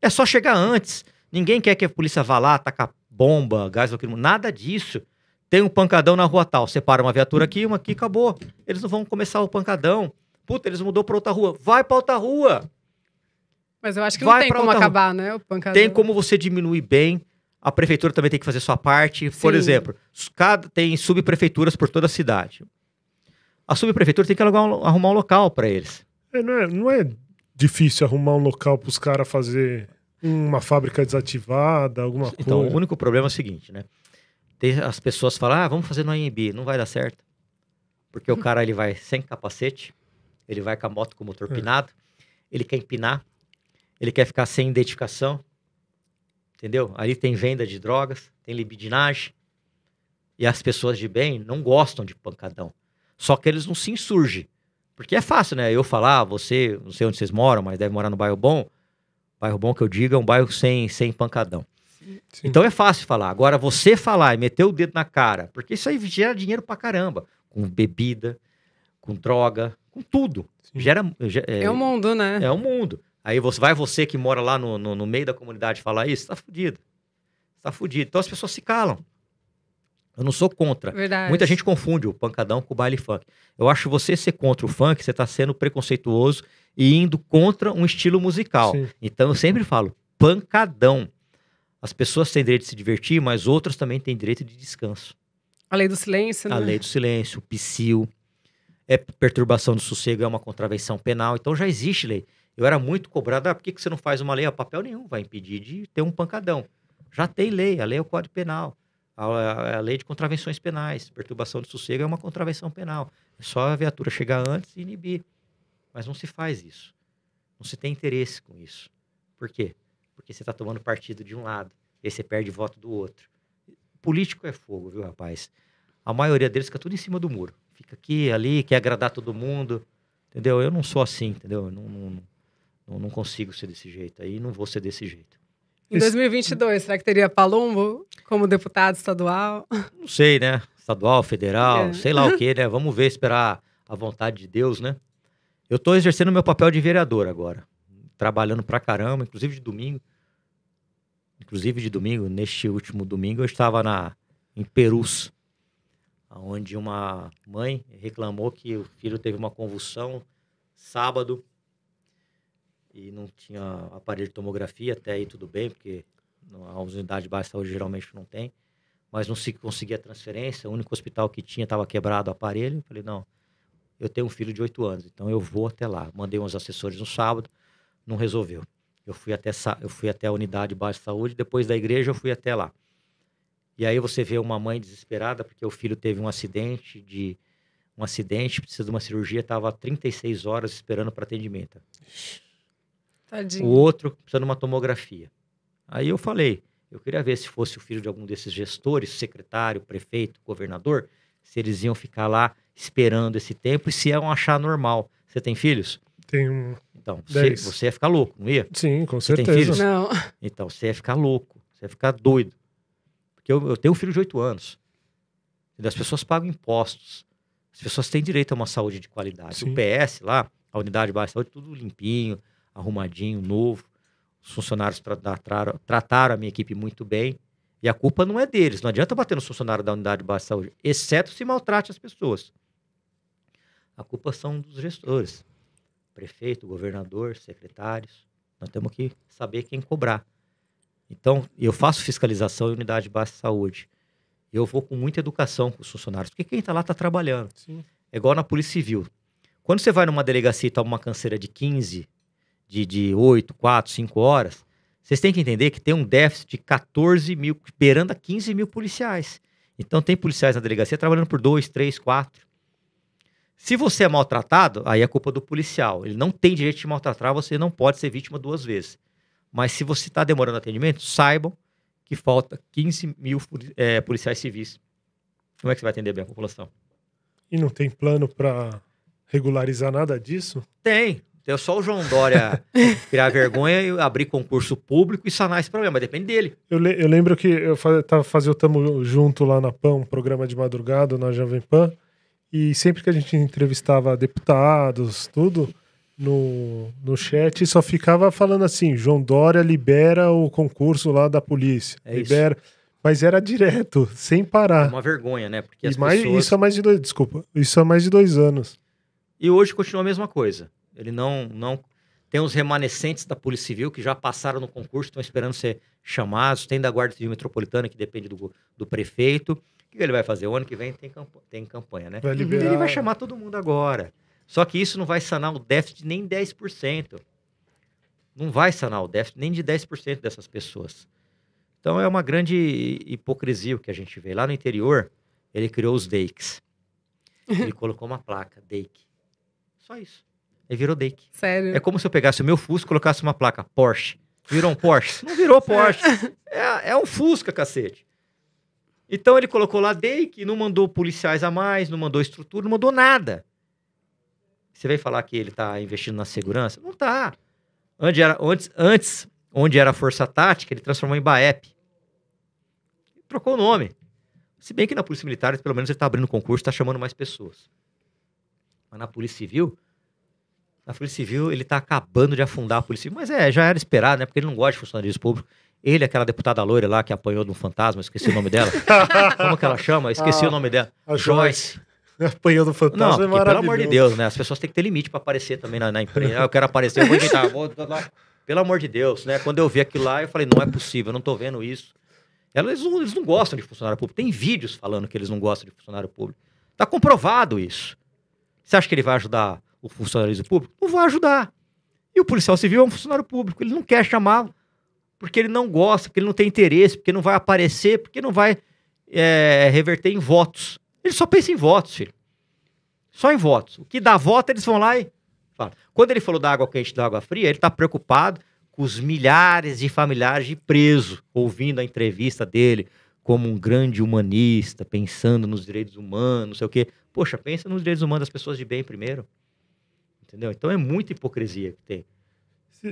É só chegar antes. Ninguém quer que a polícia vá lá, tacar bomba, gás lacrimogêneo, nada disso. Tem um pancadão na rua tal, separa uma viatura aqui, uma aqui, acabou. Eles não vão começar o pancadão. Puta, eles mudou para outra rua. Vai para outra rua. Mas eu acho que Vai não tem como acabar, rua. né? O Tem como você diminuir bem. A prefeitura também tem que fazer sua parte. Sim. Por exemplo, cada, tem subprefeituras por toda a cidade. A subprefeitura tem que arrumar um local para eles. É, não, é, não é difícil arrumar um local para os caras fazer uma fábrica desativada, alguma então, coisa. Então, o único problema é o seguinte, né? Tem, as pessoas falam, ah, vamos fazer no AMB, não vai dar certo. Porque o hum. cara ele vai sem capacete, ele vai com a moto com o motor é. pinado, ele quer empinar, ele quer ficar sem identificação, entendeu? Ali tem venda de drogas, tem libidinagem, e as pessoas de bem não gostam de pancadão. Só que eles não se insurgem. Porque é fácil, né? Eu falar, ah, você, não sei onde vocês moram, mas deve morar no bairro bom. Bairro bom que eu diga é um bairro sem, sem pancadão. Sim. Então é fácil falar. Agora, você falar e meter o dedo na cara, porque isso aí gera dinheiro pra caramba. Com bebida, com droga, com tudo. Gera, é, é, o mundo, né? É o mundo. Aí você, vai você que mora lá no, no, no meio da comunidade falar isso, tá fudido. Tá fudido. Então as pessoas se calam. Eu não sou contra. Verdade. Muita gente confunde o pancadão com o baile funk. Eu acho você ser contra o funk, você está sendo preconceituoso e indo contra um estilo musical. Sim. Então eu sempre falo, pancadão. As pessoas têm direito de se divertir, mas outras também têm direito de descanso. A lei do silêncio, né? A lei do silêncio, o psil, é perturbação do sossego, é uma contravenção penal. Então já existe lei. Eu era muito cobrado, ah, por que, que você não faz uma lei? a ah, papel nenhum vai impedir de ter um pancadão. Já tem lei, a lei é o Código Penal, a, a lei de contravenções penais. Perturbação do sossego é uma contravenção penal. É só a viatura chegar antes e inibir. Mas não se faz isso. Não se tem interesse com isso. Por quê? Porque você está tomando partido de um lado, e aí você perde voto do outro. Político é fogo, viu, rapaz? A maioria deles fica tudo em cima do muro fica aqui, ali, quer agradar todo mundo. Entendeu? Eu não sou assim, entendeu? Eu não, não, não consigo ser desse jeito aí, não vou ser desse jeito. Em 2022, será que teria Palumbo como deputado estadual? Não sei, né? Estadual, federal, é. sei lá o que, né? Vamos ver, esperar a vontade de Deus, né? Eu tô exercendo meu papel de vereador agora. Trabalhando pra caramba, inclusive de domingo. Inclusive de domingo, neste último domingo, eu estava na, em Perus, onde uma mãe reclamou que o filho teve uma convulsão sábado e não tinha aparelho de tomografia, até aí tudo bem, porque a unidade de baixa de saúde geralmente não tem, mas não se conseguia transferência, o único hospital que tinha estava quebrado o aparelho. Eu falei, não, eu tenho um filho de 8 anos, então eu vou até lá. Mandei uns assessores no sábado, não resolveu. Eu fui até, eu fui até a unidade de baixa de saúde, depois da igreja eu fui até lá. E aí você vê uma mãe desesperada porque o filho teve um acidente de um acidente, precisa de uma cirurgia, estava 36 horas esperando para atendimento. Tadinho. O outro precisa de uma tomografia. Aí eu falei, eu queria ver se fosse o filho de algum desses gestores, secretário, prefeito, governador, se eles iam ficar lá esperando esse tempo e se iam achar normal. Você tem filhos? Tenho. Então, você, você ia ficar louco, não ia? Sim, com certeza. tem filhos? Não. Então, você ia ficar louco, você ia ficar doido. Porque eu, eu tenho um filho de oito anos. As pessoas pagam impostos. As pessoas têm direito a uma saúde de qualidade. Sim. O PS lá, a unidade básica de saúde, tudo limpinho, arrumadinho, novo. Os funcionários trataram, trataram a minha equipe muito bem. E a culpa não é deles. Não adianta bater no funcionário da unidade básica de saúde, exceto se maltrate as pessoas. A culpa são dos gestores. Prefeito, governador, secretários. Nós temos que saber quem cobrar. Então, eu faço fiscalização em unidade de base de saúde. Eu vou com muita educação com os funcionários, porque quem está lá está trabalhando. Sim. É igual na Polícia Civil. Quando você vai numa delegacia e toma tá uma canseira de 15, de, de 8, 4, 5 horas, vocês têm que entender que tem um déficit de 14 mil, beirando a 15 mil policiais. Então tem policiais na delegacia trabalhando por 2, 3, 4. Se você é maltratado, aí é culpa do policial. Ele não tem direito de maltratar, você não pode ser vítima duas vezes. Mas se você está demorando atendimento, saibam que falta 15 mil é, policiais civis. Como é que você vai atender bem a população? E não tem plano para regularizar nada disso? Tem. Tem só o João Dória criar vergonha e abrir concurso público e sanar esse problema. Depende dele. Eu, le eu lembro que eu estava tava fazendo o Tamo Junto lá na PAN, um programa de madrugada na Jovem Pan. E sempre que a gente entrevistava deputados, tudo, no, no chat e só ficava falando assim: João Dória libera o concurso lá da polícia. É libera. Isso. Mas era direto, sem parar. É uma vergonha, né? Porque as mais, pessoas... Isso há mais de dois. Desculpa. Isso há mais de dois anos. E hoje continua a mesma coisa. Ele não. não Tem os remanescentes da Polícia Civil que já passaram no concurso, estão esperando ser chamados. Tem da Guarda Civil Metropolitana, que depende do, do prefeito. O que ele vai fazer? O ano que vem tem, camp... tem campanha, né? Vai Ele vai chamar todo mundo agora. Só que isso não vai sanar o déficit nem 10%. Não vai sanar o déficit nem de 10% dessas pessoas. Então é uma grande hipocrisia o que a gente vê. Lá no interior, ele criou os DEICs. Ele colocou uma placa, DEIC. Só isso. Aí virou DEIC. Sério? É como se eu pegasse o meu Fusco e colocasse uma placa Porsche. Virou um Porsche? Não virou Porsche. É, é um Fusca, cacete. Então ele colocou lá DEIC, não mandou policiais a mais, não mandou estrutura, não mandou nada. Você vai falar que ele está investindo na segurança? Não está. Onde era, antes, antes, onde era a Força Tática, ele transformou em BAEP. trocou o nome. Se bem que na Polícia Militar, pelo menos ele está abrindo concurso, está chamando mais pessoas. Mas na Polícia Civil, na Polícia Civil ele está acabando de afundar a Polícia Civil. Mas é, já era esperado, né? Porque ele não gosta de funcionários públicos. Ele, aquela deputada loira lá que apanhou de um fantasma, esqueci o nome dela. Como que ela chama? Esqueci ah, o nome dela. Joyce. Joyce. Apanhou do fantasma não, é maravilhoso. Pelo amor de Deus, né? As pessoas têm que ter limite para aparecer também na, na empresa. Ah, eu quero aparecer, eu vou tentar, vou, lá. Pelo amor de Deus, né? Quando eu vi aquilo lá, eu falei, não é possível, eu não tô vendo isso. Eles não, eles não gostam de funcionário público. Tem vídeos falando que eles não gostam de funcionário público. Tá comprovado isso. Você acha que ele vai ajudar o funcionário público? Não vai ajudar. E o policial civil é um funcionário público. Ele não quer chamar porque ele não gosta, porque ele não tem interesse, porque não vai aparecer, porque não vai é, reverter em votos. Ele só pensa em votos, filho. Só em votos. O que dá voto, eles vão lá e falam. Quando ele falou da água quente da água fria, ele está preocupado com os milhares de familiares de preso, ouvindo a entrevista dele como um grande humanista, pensando nos direitos humanos, não sei o quê. Poxa, pensa nos direitos humanos das pessoas de bem primeiro. Entendeu? Então é muita hipocrisia que tem.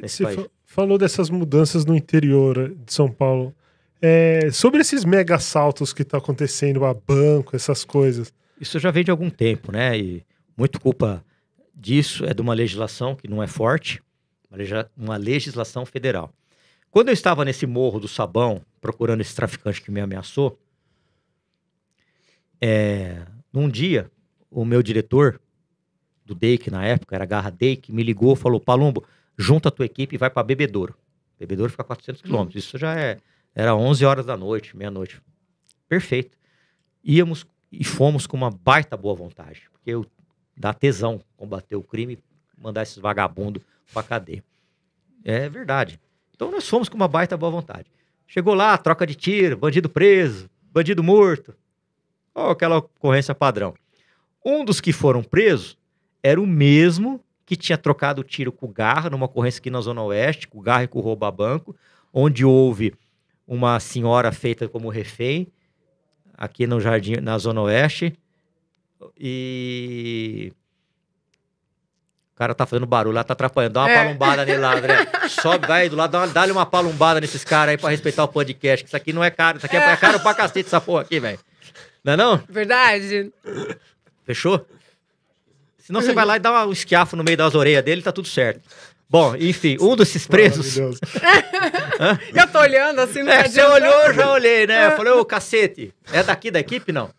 Você falou dessas mudanças no interior de São Paulo. É, sobre esses mega saltos que tá acontecendo a banco, essas coisas. Isso já vem de algum tempo, né? E muito culpa disso é de uma legislação que não é forte, uma legislação federal. Quando eu estava nesse morro do sabão, procurando esse traficante que me ameaçou, é, num dia, o meu diretor do Dake na época, era Garra Dake, me ligou falou: Palumbo, junta a tua equipe e vai para Bebedouro. Bebedouro fica a 400 quilômetros. Hum. Isso já é era 11 horas da noite, meia-noite. Perfeito. Íamos e fomos com uma baita boa vontade, porque eu, dá tesão combater o crime, mandar esses vagabundos pra cadeia. É verdade. Então nós fomos com uma baita boa vontade. Chegou lá, troca de tiro, bandido preso, bandido morto. Ó, aquela ocorrência padrão. Um dos que foram presos era o mesmo que tinha trocado tiro com o Garra numa ocorrência aqui na Zona Oeste, com o Garra e com o Rouba Banco, onde houve uma senhora feita como refém, aqui no Jardim, na Zona Oeste. E. O cara tá fazendo barulho lá, tá atrapalhando. Dá uma é. palumbada nele lá, André. Sobe, vai do lado, dá-lhe uma, palumbada nesses caras aí pra respeitar o podcast. Que isso aqui não é caro, isso aqui é, é caro pra cacete, essa porra aqui, velho. Não é não? Verdade. Fechou? Senão você vai lá e dá um esquiafo no meio das orelhas dele, tá tudo certo. Bom, enfim, um desses presos. eu tô olhando assim, não é, tá Você olhou, eu já olhei, né? Eu falei, ô cacete, é daqui da equipe? Não.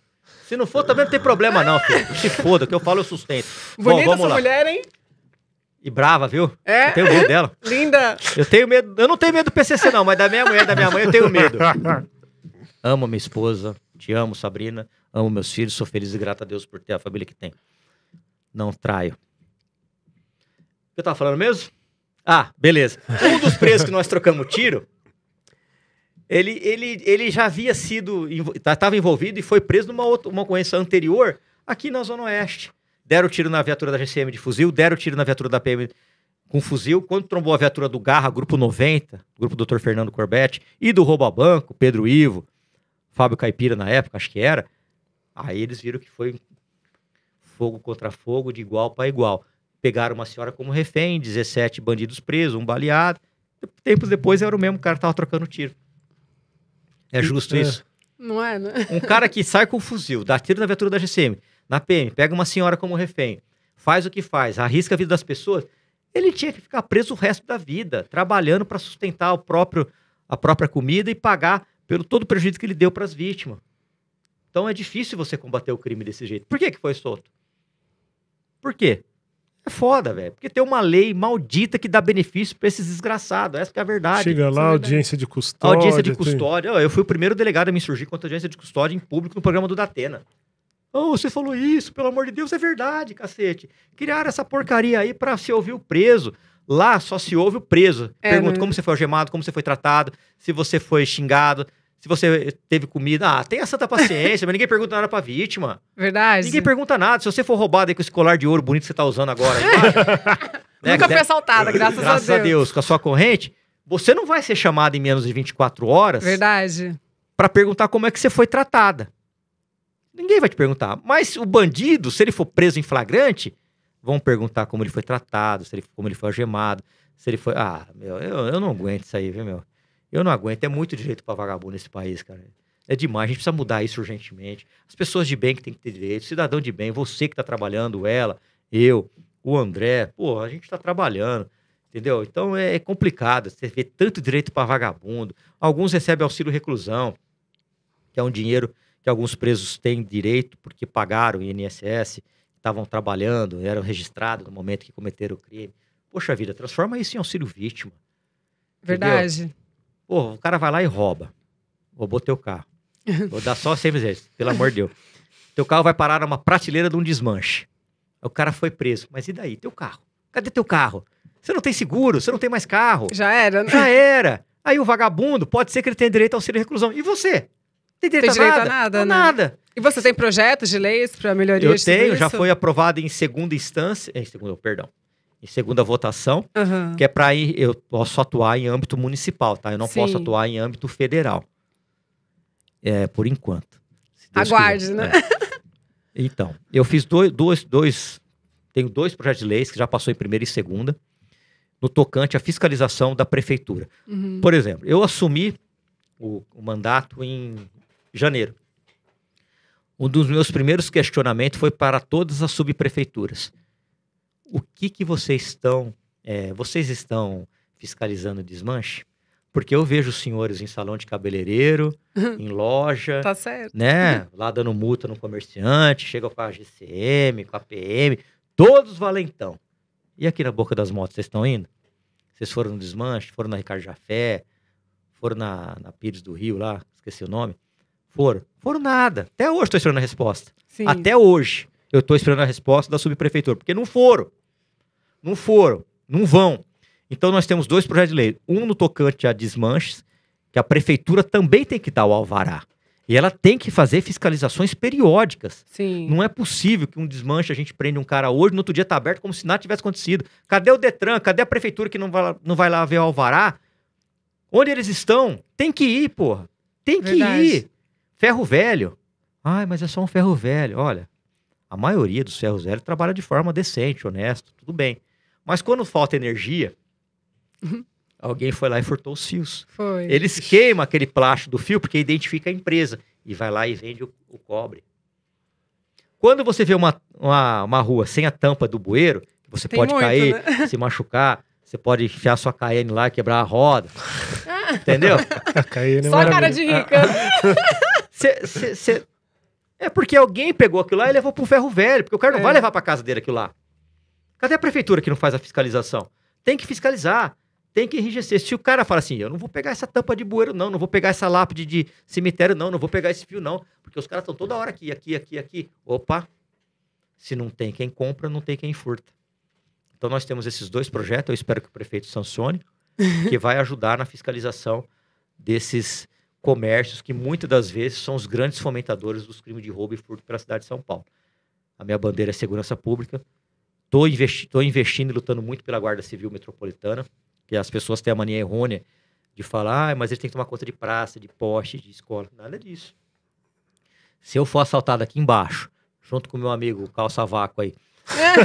Se não for, também não tem problema, não, filho. Se foda, que eu falo, eu sustento. Bonita Bom, essa lá. mulher, hein? E brava, viu? É. Eu tenho medo dela. Linda. Eu tenho medo. Eu não tenho medo do PCC, não, mas da minha mulher, da minha mãe, eu tenho medo. amo minha esposa. Te amo, Sabrina. Amo meus filhos. Sou feliz e grato a Deus por ter a família que tem. Não traio. Eu tava falando mesmo? Ah, beleza. Um dos presos que nós trocamos tiro, ele, ele, ele já havia sido, estava tá, envolvido e foi preso numa outra, uma ocorrência anterior aqui na Zona Oeste. Deram tiro na viatura da GCM de fuzil, deram tiro na viatura da PM com fuzil. Quando trombou a viatura do Garra, grupo 90, grupo Dr. Fernando Corbett, e do Rouba Banco, Pedro Ivo, Fábio Caipira na época, acho que era, aí eles viram que foi fogo contra fogo, de igual para igual pegaram uma senhora como refém, 17 bandidos presos, um baleado. Tempos depois era o mesmo cara que estava trocando tiro. É justo é. isso? Não é, né? Um cara que sai com um fuzil, dá tiro na viatura da GCM, na PM, pega uma senhora como refém, faz o que faz, arrisca a vida das pessoas, ele tinha que ficar preso o resto da vida, trabalhando para sustentar o próprio, a própria comida e pagar pelo todo o prejuízo que ele deu para as vítimas. Então é difícil você combater o crime desse jeito. Por que, que foi solto? Por quê? É foda, velho. Porque tem uma lei maldita que dá benefício pra esses desgraçados. Essa que é a verdade. Chega lá, é audiência de custódia. A audiência de custódia. Tem... Eu fui o primeiro delegado a me surgir contra a audiência de custódia em público no programa do Datena. Oh, você falou isso, pelo amor de Deus, é verdade, cacete. Criaram essa porcaria aí pra se ouvir o preso. Lá só se ouve o preso. É, Pergunta né? como você foi algemado, como você foi tratado, se você foi xingado, se você teve comida. Ah, tenha santa paciência, mas ninguém pergunta nada pra vítima. Verdade. Ninguém pergunta nada. Se você for roubado aí com esse colar de ouro bonito que você tá usando agora. Aí, né, Nunca foi assaltada, graças, graças a Deus. Graças a Deus, com a sua corrente. Você não vai ser chamada em menos de 24 horas. Verdade. Pra perguntar como é que você foi tratada. Ninguém vai te perguntar. Mas o bandido, se ele for preso em flagrante, vão perguntar como ele foi tratado, se ele, como ele foi algemado, se ele foi. Ah, meu, eu, eu não aguento isso aí, viu, meu? Eu não aguento, é muito direito para vagabundo nesse país, cara. É demais, a gente precisa mudar isso urgentemente. As pessoas de bem que tem que ter direito, cidadão de bem, você que está trabalhando, ela, eu, o André, pô, a gente está trabalhando, entendeu? Então é, é complicado você ver tanto direito para vagabundo. Alguns recebem auxílio reclusão, que é um dinheiro que alguns presos têm direito porque pagaram o INSS, estavam trabalhando, eram registrados no momento que cometeram o crime. Poxa vida, transforma isso em auxílio vítima. Verdade. Entendeu? Pô, o cara vai lá e rouba. Roubou teu carro. Vou dar só 100 vezes, pelo amor de Deus. Teu carro vai parar numa prateleira de um desmanche. O cara foi preso. Mas e daí? Teu carro? Cadê teu carro? Você não tem seguro, você não tem mais carro. Já era, né? Já era. Aí o vagabundo, pode ser que ele tenha direito ao auxílio de reclusão. E você? Tem direito, tem a, direito nada? a nada? né? nada. E você tem projetos de leis para melhorias? Eu tenho, já foi aprovado em segunda instância, em segunda, perdão, em segunda votação, uhum. que é para ir, eu posso atuar em âmbito municipal, tá? Eu não Sim. posso atuar em âmbito federal. É, por enquanto. Aguarde, quiser. né? É. Então, eu fiz dois, dois, dois, tenho dois projetos de leis que já passou em primeira e segunda, no tocante à fiscalização da prefeitura. Uhum. Por exemplo, eu assumi o, o mandato em janeiro. Um dos meus primeiros questionamentos foi para todas as subprefeituras o que que vocês estão, é, vocês estão fiscalizando desmanche? Porque eu vejo os senhores em salão de cabeleireiro, em loja, tá certo. né? Lá dando multa no comerciante, chega com a GCM, com a PM, todos valentão. E aqui na boca das motos, vocês estão indo? Vocês foram no desmanche, foram na Ricardo Jafé, foram na, na Pires do Rio lá, esqueci o nome. Foram. Foram nada. Até hoje estou esperando a resposta. Sim. Até hoje eu estou esperando a resposta da subprefeitura, porque não foram. Não foram, não vão. Então nós temos dois projetos de lei. Um no tocante a desmanches, que a prefeitura também tem que dar o alvará. E ela tem que fazer fiscalizações periódicas. Sim. Não é possível que um desmanche a gente prenda um cara hoje, no outro dia tá aberto como se nada tivesse acontecido. Cadê o Detran? Cadê a prefeitura que não vai, não vai lá ver o alvará? Onde eles estão? Tem que ir, porra. Tem que Verdade. ir. Ferro velho. Ai, mas é só um ferro velho. Olha, a maioria dos ferros velhos trabalha de forma decente, honesto, tudo bem. Mas quando falta energia, uhum. alguém foi lá e furtou os fios. Foi. Eles queimam aquele plástico do fio porque identifica a empresa e vai lá e vende o, o cobre. Quando você vê uma, uma, uma, rua sem a tampa do bueiro, você Tem pode muito, cair, né? se machucar, você pode enfiar sua KN lá e quebrar a roda. Entendeu? A KN é Só maravilha. cara de rica. Ah, ah. cê, cê, cê... É porque alguém pegou aquilo lá e levou para um ferro velho, porque o cara não vai é. levar para casa dele aquilo lá. Cadê a prefeitura que não faz a fiscalização? Tem que fiscalizar, tem que enrijecer. Se o cara fala assim, eu não vou pegar essa tampa de bueiro, não, não vou pegar essa lápide de cemitério, não, não vou pegar esse fio, não, porque os caras estão toda hora aqui, aqui, aqui, aqui. Opa! Se não tem quem compra, não tem quem furta. Então nós temos esses dois projetos, eu espero que o prefeito sancione, que vai ajudar na fiscalização desses comércios que muitas das vezes são os grandes fomentadores dos crimes de roubo e furto pela cidade de São Paulo. A minha bandeira é segurança pública, Estou investi investindo e lutando muito pela Guarda Civil Metropolitana, que as pessoas têm a mania errônea de falar, ah, mas ele tem que tomar conta de praça, de poste, de escola. Nada disso. Se eu for assaltado aqui embaixo, junto com meu amigo calça vaco aí,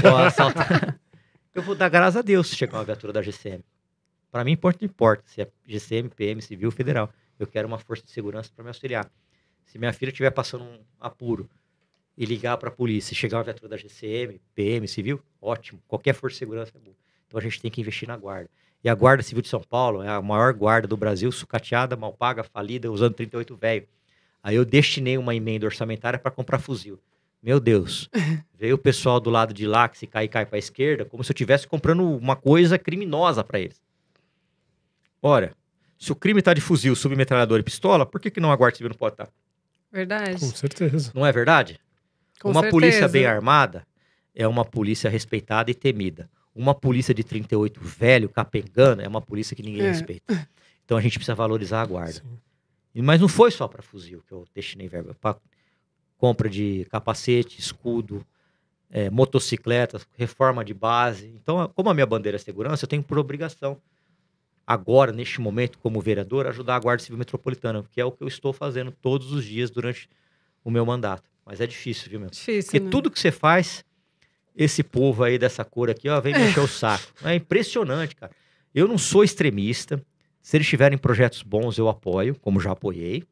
eu vou dar graças a Deus se chegar uma viatura da GCM. Para mim, importa não importa se é GCM, PM, Civil, Federal. Eu quero uma força de segurança para me auxiliar. Se minha filha estiver passando um apuro, e ligar para a polícia, chegar uma viatura da GCM, PM, civil, ótimo. Qualquer força de segurança é boa. Então a gente tem que investir na guarda. E a Guarda Civil de São Paulo é a maior guarda do Brasil, sucateada, mal paga, falida, usando 38 velho. Aí eu destinei uma emenda orçamentária para comprar fuzil. Meu Deus. Veio o pessoal do lado de lá que se cai, cai para a esquerda, como se eu estivesse comprando uma coisa criminosa para eles. Ora, se o crime está de fuzil, submetralhador e pistola, por que, que não a Guarda Civil não pode estar? Tá? Verdade. Com certeza. Não é verdade? Com uma certeza. polícia bem armada é uma polícia respeitada e temida. Uma polícia de 38 velho, capengana, é uma polícia que ninguém é. respeita. Então a gente precisa valorizar a guarda. Sim. Mas não foi só para fuzil que eu destinei verba. Para compra de capacete, escudo, é, motocicletas, reforma de base. Então, como a minha bandeira é segurança, eu tenho por obrigação, agora, neste momento, como vereador, ajudar a Guarda Civil Metropolitana, que é o que eu estou fazendo todos os dias durante o meu mandato. Mas é difícil, viu, meu? Difícil, Porque né? tudo que você faz, esse povo aí dessa cor aqui, ó, vem é. mexer o saco. É impressionante, cara. Eu não sou extremista. Se eles tiverem projetos bons, eu apoio, como já apoiei.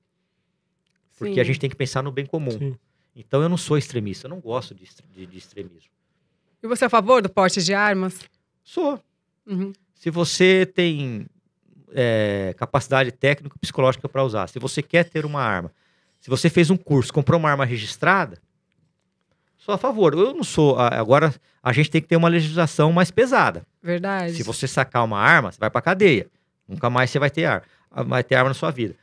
Porque Sim. a gente tem que pensar no bem comum. Sim. Então eu não sou extremista, eu não gosto de, de, de, extremismo. E você é a favor do porte de armas? Sou. Uhum. Se você tem é, capacidade técnica e psicológica para usar, se você quer ter uma arma, se você fez um curso, comprou uma arma registrada, sou a favor. Eu não sou. Agora, a gente tem que ter uma legislação mais pesada. Verdade. Se você sacar uma arma, você vai pra cadeia. Nunca mais você vai ter arma, vai ter arma na sua vida.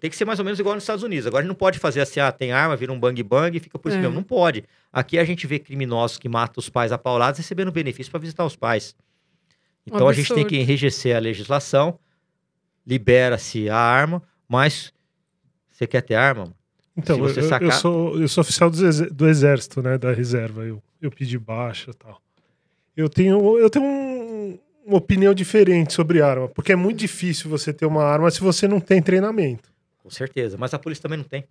Tem que ser mais ou menos igual nos Estados Unidos. Agora, a gente não pode fazer assim, ah, tem arma, vira um bang bang e fica por isso é. mesmo. Não pode. Aqui a gente vê criminosos que matam os pais apaulados recebendo benefício para visitar os pais. Então um a gente tem que enrijecer a legislação, libera-se a arma, mas você quer ter arma? Então, eu, sacar... eu, sou, eu sou oficial do exército, né? Da reserva. Eu, eu pedi baixa e tal. Eu tenho, eu tenho um, uma opinião diferente sobre arma, porque é muito difícil você ter uma arma se você não tem treinamento. Com certeza, mas a polícia também não tem.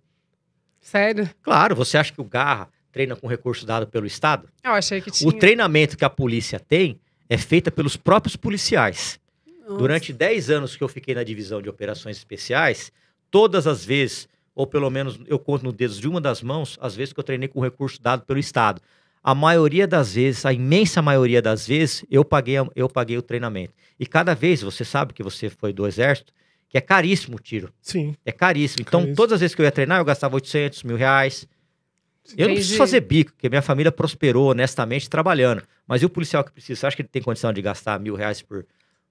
Sério? Claro, você acha que o Garra treina com recurso dado pelo Estado? Eu achei que tinha. O treinamento que a polícia tem é feito pelos próprios policiais. Nossa. Durante 10 anos que eu fiquei na divisão de operações especiais, todas as vezes ou pelo menos eu conto no dedos de uma das mãos, as vezes que eu treinei com recurso dado pelo Estado. A maioria das vezes, a imensa maioria das vezes, eu paguei, eu paguei o treinamento. E cada vez, você sabe que você foi do Exército, que é caríssimo o tiro. Sim. É caríssimo. É então, caríssimo. todas as vezes que eu ia treinar, eu gastava 800, mil reais. Eu não preciso fazer bico, porque minha família prosperou honestamente trabalhando. Mas e o policial que precisa? Você acha que ele tem condição de gastar mil reais por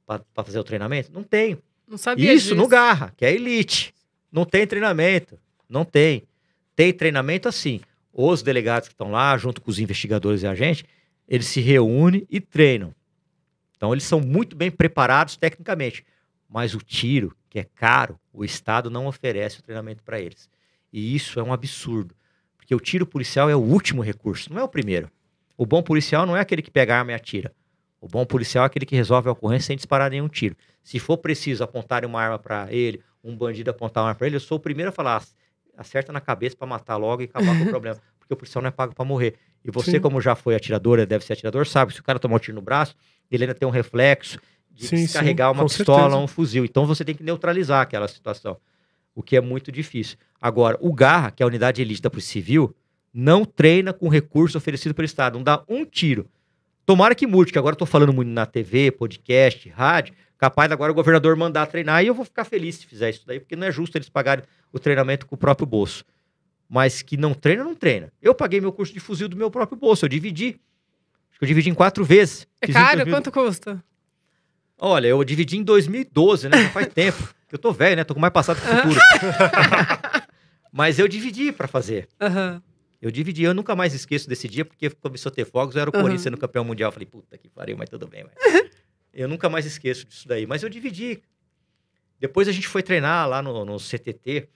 para fazer o treinamento? Não tem. Não sabia Isso disso. no Garra, que é elite. Não tem treinamento. Não tem. Tem treinamento assim. Os delegados que estão lá, junto com os investigadores e a gente, eles se reúnem e treinam. Então, eles são muito bem preparados tecnicamente. Mas o tiro, que é caro, o Estado não oferece o treinamento para eles. E isso é um absurdo. Porque o tiro policial é o último recurso, não é o primeiro. O bom policial não é aquele que pega a arma e atira. O bom policial é aquele que resolve a ocorrência sem disparar nenhum tiro. Se for preciso apontar uma arma para ele um bandido apontar uma arma para ele, eu sou o primeiro a falar, acerta na cabeça para matar logo e acabar com o problema. Porque o policial não é pago para morrer. E você, Sim. como já foi atirador deve ser atirador, sabe, se o cara tomar um tiro no braço, ele ainda tem um reflexo de sim, descarregar sim, uma pistola certeza. um fuzil. Então você tem que neutralizar aquela situação, o que é muito difícil. Agora, o Garra, que é a unidade elite da Polícia Civil, não treina com recurso oferecido pelo Estado, não dá um tiro. Tomara que mude, que agora eu tô falando muito na TV, podcast, rádio, Capaz agora o governador mandar treinar e eu vou ficar feliz se fizer isso daí, porque não é justo eles pagarem o treinamento com o próprio bolso. Mas que não treina, não treina. Eu paguei meu curso de fuzil do meu próprio bolso, eu dividi. Acho que eu dividi em quatro vezes. É caro? Quanto custa? Olha, eu dividi em 2012, né? Já faz tempo. Eu tô velho, né? Tô com mais passado que futuro. Mas eu dividi para fazer. Uhum. Eu dividi, eu nunca mais esqueço desse dia, porque começou a ter fogos, eu era o uhum. Corinthians no campeão mundial. Eu falei, puta que pariu, mas tudo bem. Mas... Eu nunca mais esqueço disso daí. Mas eu dividi. Depois a gente foi treinar lá no, no CTT.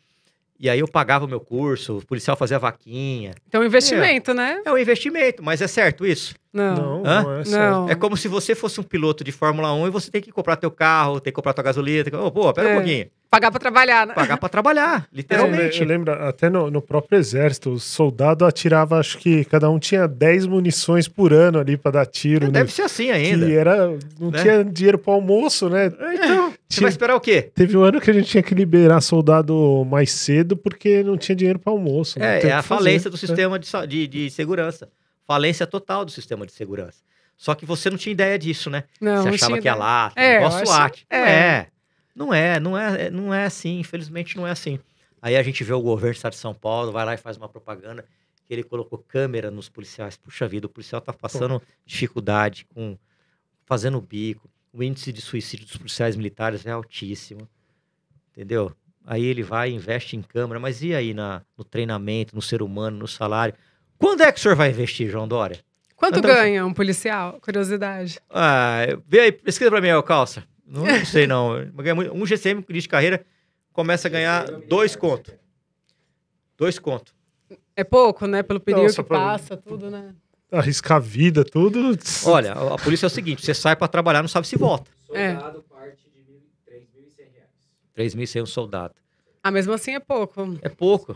E aí eu pagava o meu curso, o policial fazia vaquinha. Então, é um investimento, é, né? É um investimento, mas é certo isso? Não, Hã? não, é certo. É como se você fosse um piloto de Fórmula 1 e você tem que comprar teu carro, tem que comprar tua gasolina. Tem Oh, pô, pera é. um pouquinho. Pagar pra trabalhar, né? Pagar pra trabalhar, literalmente. Eu, lembro, até no, no, próprio exército, o soldado atirava, acho que cada um tinha 10 munições por ano ali pra dar tiro. É, né? Deve ser assim ainda. Que era, não né? tinha dinheiro pro almoço, né? É, então, você vai esperar o quê? Teve um ano que a gente tinha que liberar soldado mais cedo porque não tinha dinheiro pro almoço. Né? É, então, é a fazer, falência do né? sistema de, de, de segurança. Falência total do sistema de segurança. Só que você não tinha ideia disso, né? Não, você achava que ia lá, é, igual SWAT. Tipo, é. é. Não é, não é, é, não é assim, infelizmente não é assim. Aí a gente vê o governo do estado de São Paulo, vai lá e faz uma propaganda que ele colocou câmera nos policiais. Puxa vida, o policial tá passando Pô. dificuldade com fazendo bico. O índice de suicídio dos policiais militares é altíssimo. Entendeu? Aí ele vai investe em câmera, mas e aí na, no treinamento, no ser humano, no salário? Quando é que o senhor vai investir, João Dória? Quanto então, ganha um policial? Curiosidade. Ah, vê aí, pesquisa pra mim, ó, calça. Não, não sei, não. É um GCM de carreira começa a ganhar dois contos Dois contos É pouco, né? Pelo período Nossa, que pra... passa, tudo, né? Arriscar a vida, tudo. Olha, a polícia é o seguinte: você sai para trabalhar, não sabe se volta. É. Soldado é. parte de R$ 3.100. R$ 3.100 um soldado. Ah, mesmo assim é pouco. É pouco.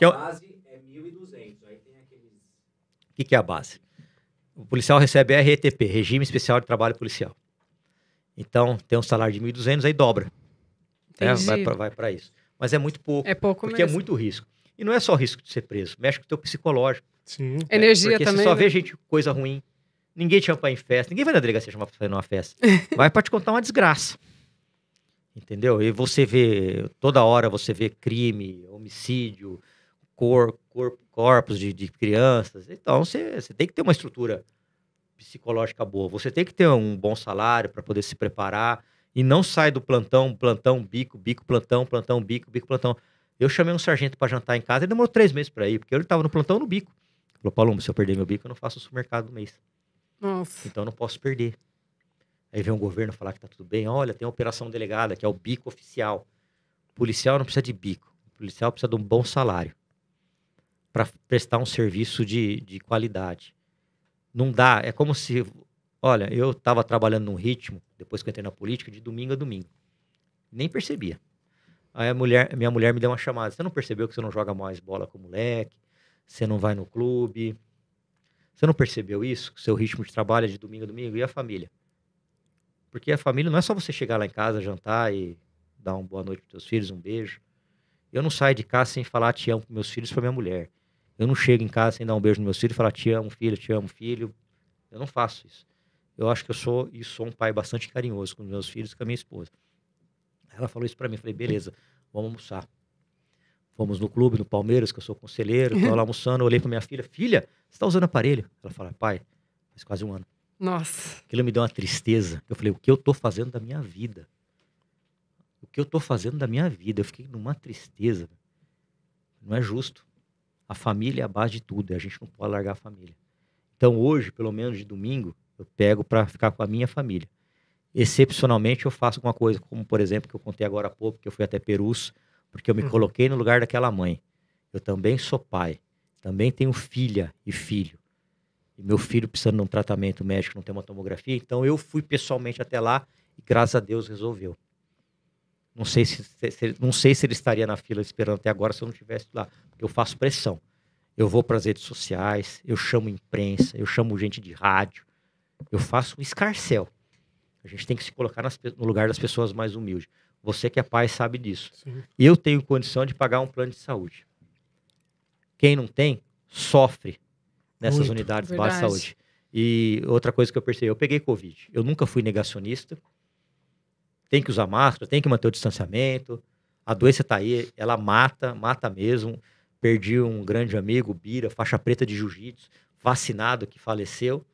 A é base é 1.200. Aí tem aqueles. O que, que é a base? O policial recebe RETP Regime Especial de Trabalho Policial. Então, tem um salário de 1.200, aí dobra. Né? Vai para isso. Mas é muito pouco. É pouco porque é mesmo. Porque é muito risco. E não é só risco de ser preso, mexe com o teu psicológico. Sim. Né? Energia porque também. Porque você só né? vê gente coisa ruim. Ninguém te chama em festa. Ninguém vai na delegacia chamar pra fazer uma festa. vai pra te contar uma desgraça. Entendeu? E você vê, toda hora você vê crime, homicídio, cor, cor corpos de, de crianças. Então, você, você tem que ter uma estrutura psicológica boa. Você tem que ter um bom salário para poder se preparar e não sai do plantão, plantão, bico, bico, plantão, plantão, bico, bico, plantão. Eu chamei um sargento para jantar em casa, e demorou três meses para ir, porque ele estava no plantão no bico. falou, Paloma, se eu perder meu bico, eu não faço o supermercado do mês. Nossa. Então não posso perder. Aí vem o um governo falar que tá tudo bem. Olha, tem a operação delegada, que é o bico oficial. O policial não precisa de bico. O policial precisa de um bom salário para prestar um serviço de, de qualidade. Não dá. É como se. Olha, eu estava trabalhando num ritmo, depois que eu entrei na política, de domingo a domingo. Nem percebia. Aí a mulher, minha mulher me deu uma chamada. Você não percebeu que você não joga mais bola com o moleque? Você não vai no clube? Você não percebeu isso? Que seu ritmo de trabalho é de domingo a domingo? E a família? Porque a família não é só você chegar lá em casa, jantar e dar uma boa noite para seus filhos, um beijo. Eu não saio de casa sem falar te amo para meus filhos, para minha mulher. Eu não chego em casa sem dar um beijo no meu filho e falar te amo, filho, te amo, filho. Eu não faço isso. Eu acho que eu sou e sou um pai bastante carinhoso com meus filhos e com a minha esposa. Ela falou isso para mim, eu falei, beleza, vamos almoçar. Fomos no clube, no Palmeiras, que eu sou conselheiro, tava lá almoçando, olhei para minha filha, filha, você tá usando aparelho? Ela fala, pai, faz quase um ano. Nossa. Aquilo me deu uma tristeza. Eu falei, o que eu tô fazendo da minha vida? O que eu tô fazendo da minha vida? Eu fiquei numa tristeza. Não é justo. A família é a base de tudo, e a gente não pode largar a família. Então hoje, pelo menos de domingo, eu pego para ficar com a minha família. Excepcionalmente eu faço alguma coisa, como por exemplo, que eu contei agora há pouco, que eu fui até Perus, porque eu me hum. coloquei no lugar daquela mãe. Eu também sou pai, também tenho filha e filho. E meu filho precisando de um tratamento médico, não tem uma tomografia, então eu fui pessoalmente até lá e graças a Deus resolveu. Não sei se, se, se, não sei se ele estaria na fila esperando até agora se eu não estivesse lá. Eu faço pressão. Eu vou para as redes sociais, eu chamo imprensa, eu chamo gente de rádio, eu faço um escarcel. A gente tem que se colocar nas, no lugar das pessoas mais humildes. Você que é pai sabe disso. Sim. Eu tenho condição de pagar um plano de saúde. Quem não tem, sofre nessas Muito. unidades Verdade. de saúde. E outra coisa que eu percebi, eu peguei Covid. Eu nunca fui negacionista, tem que usar máscara, tem que manter o distanciamento. A doença está aí, ela mata, mata mesmo. Perdi um grande amigo, Bira, faixa preta de jiu-jitsu, vacinado que faleceu.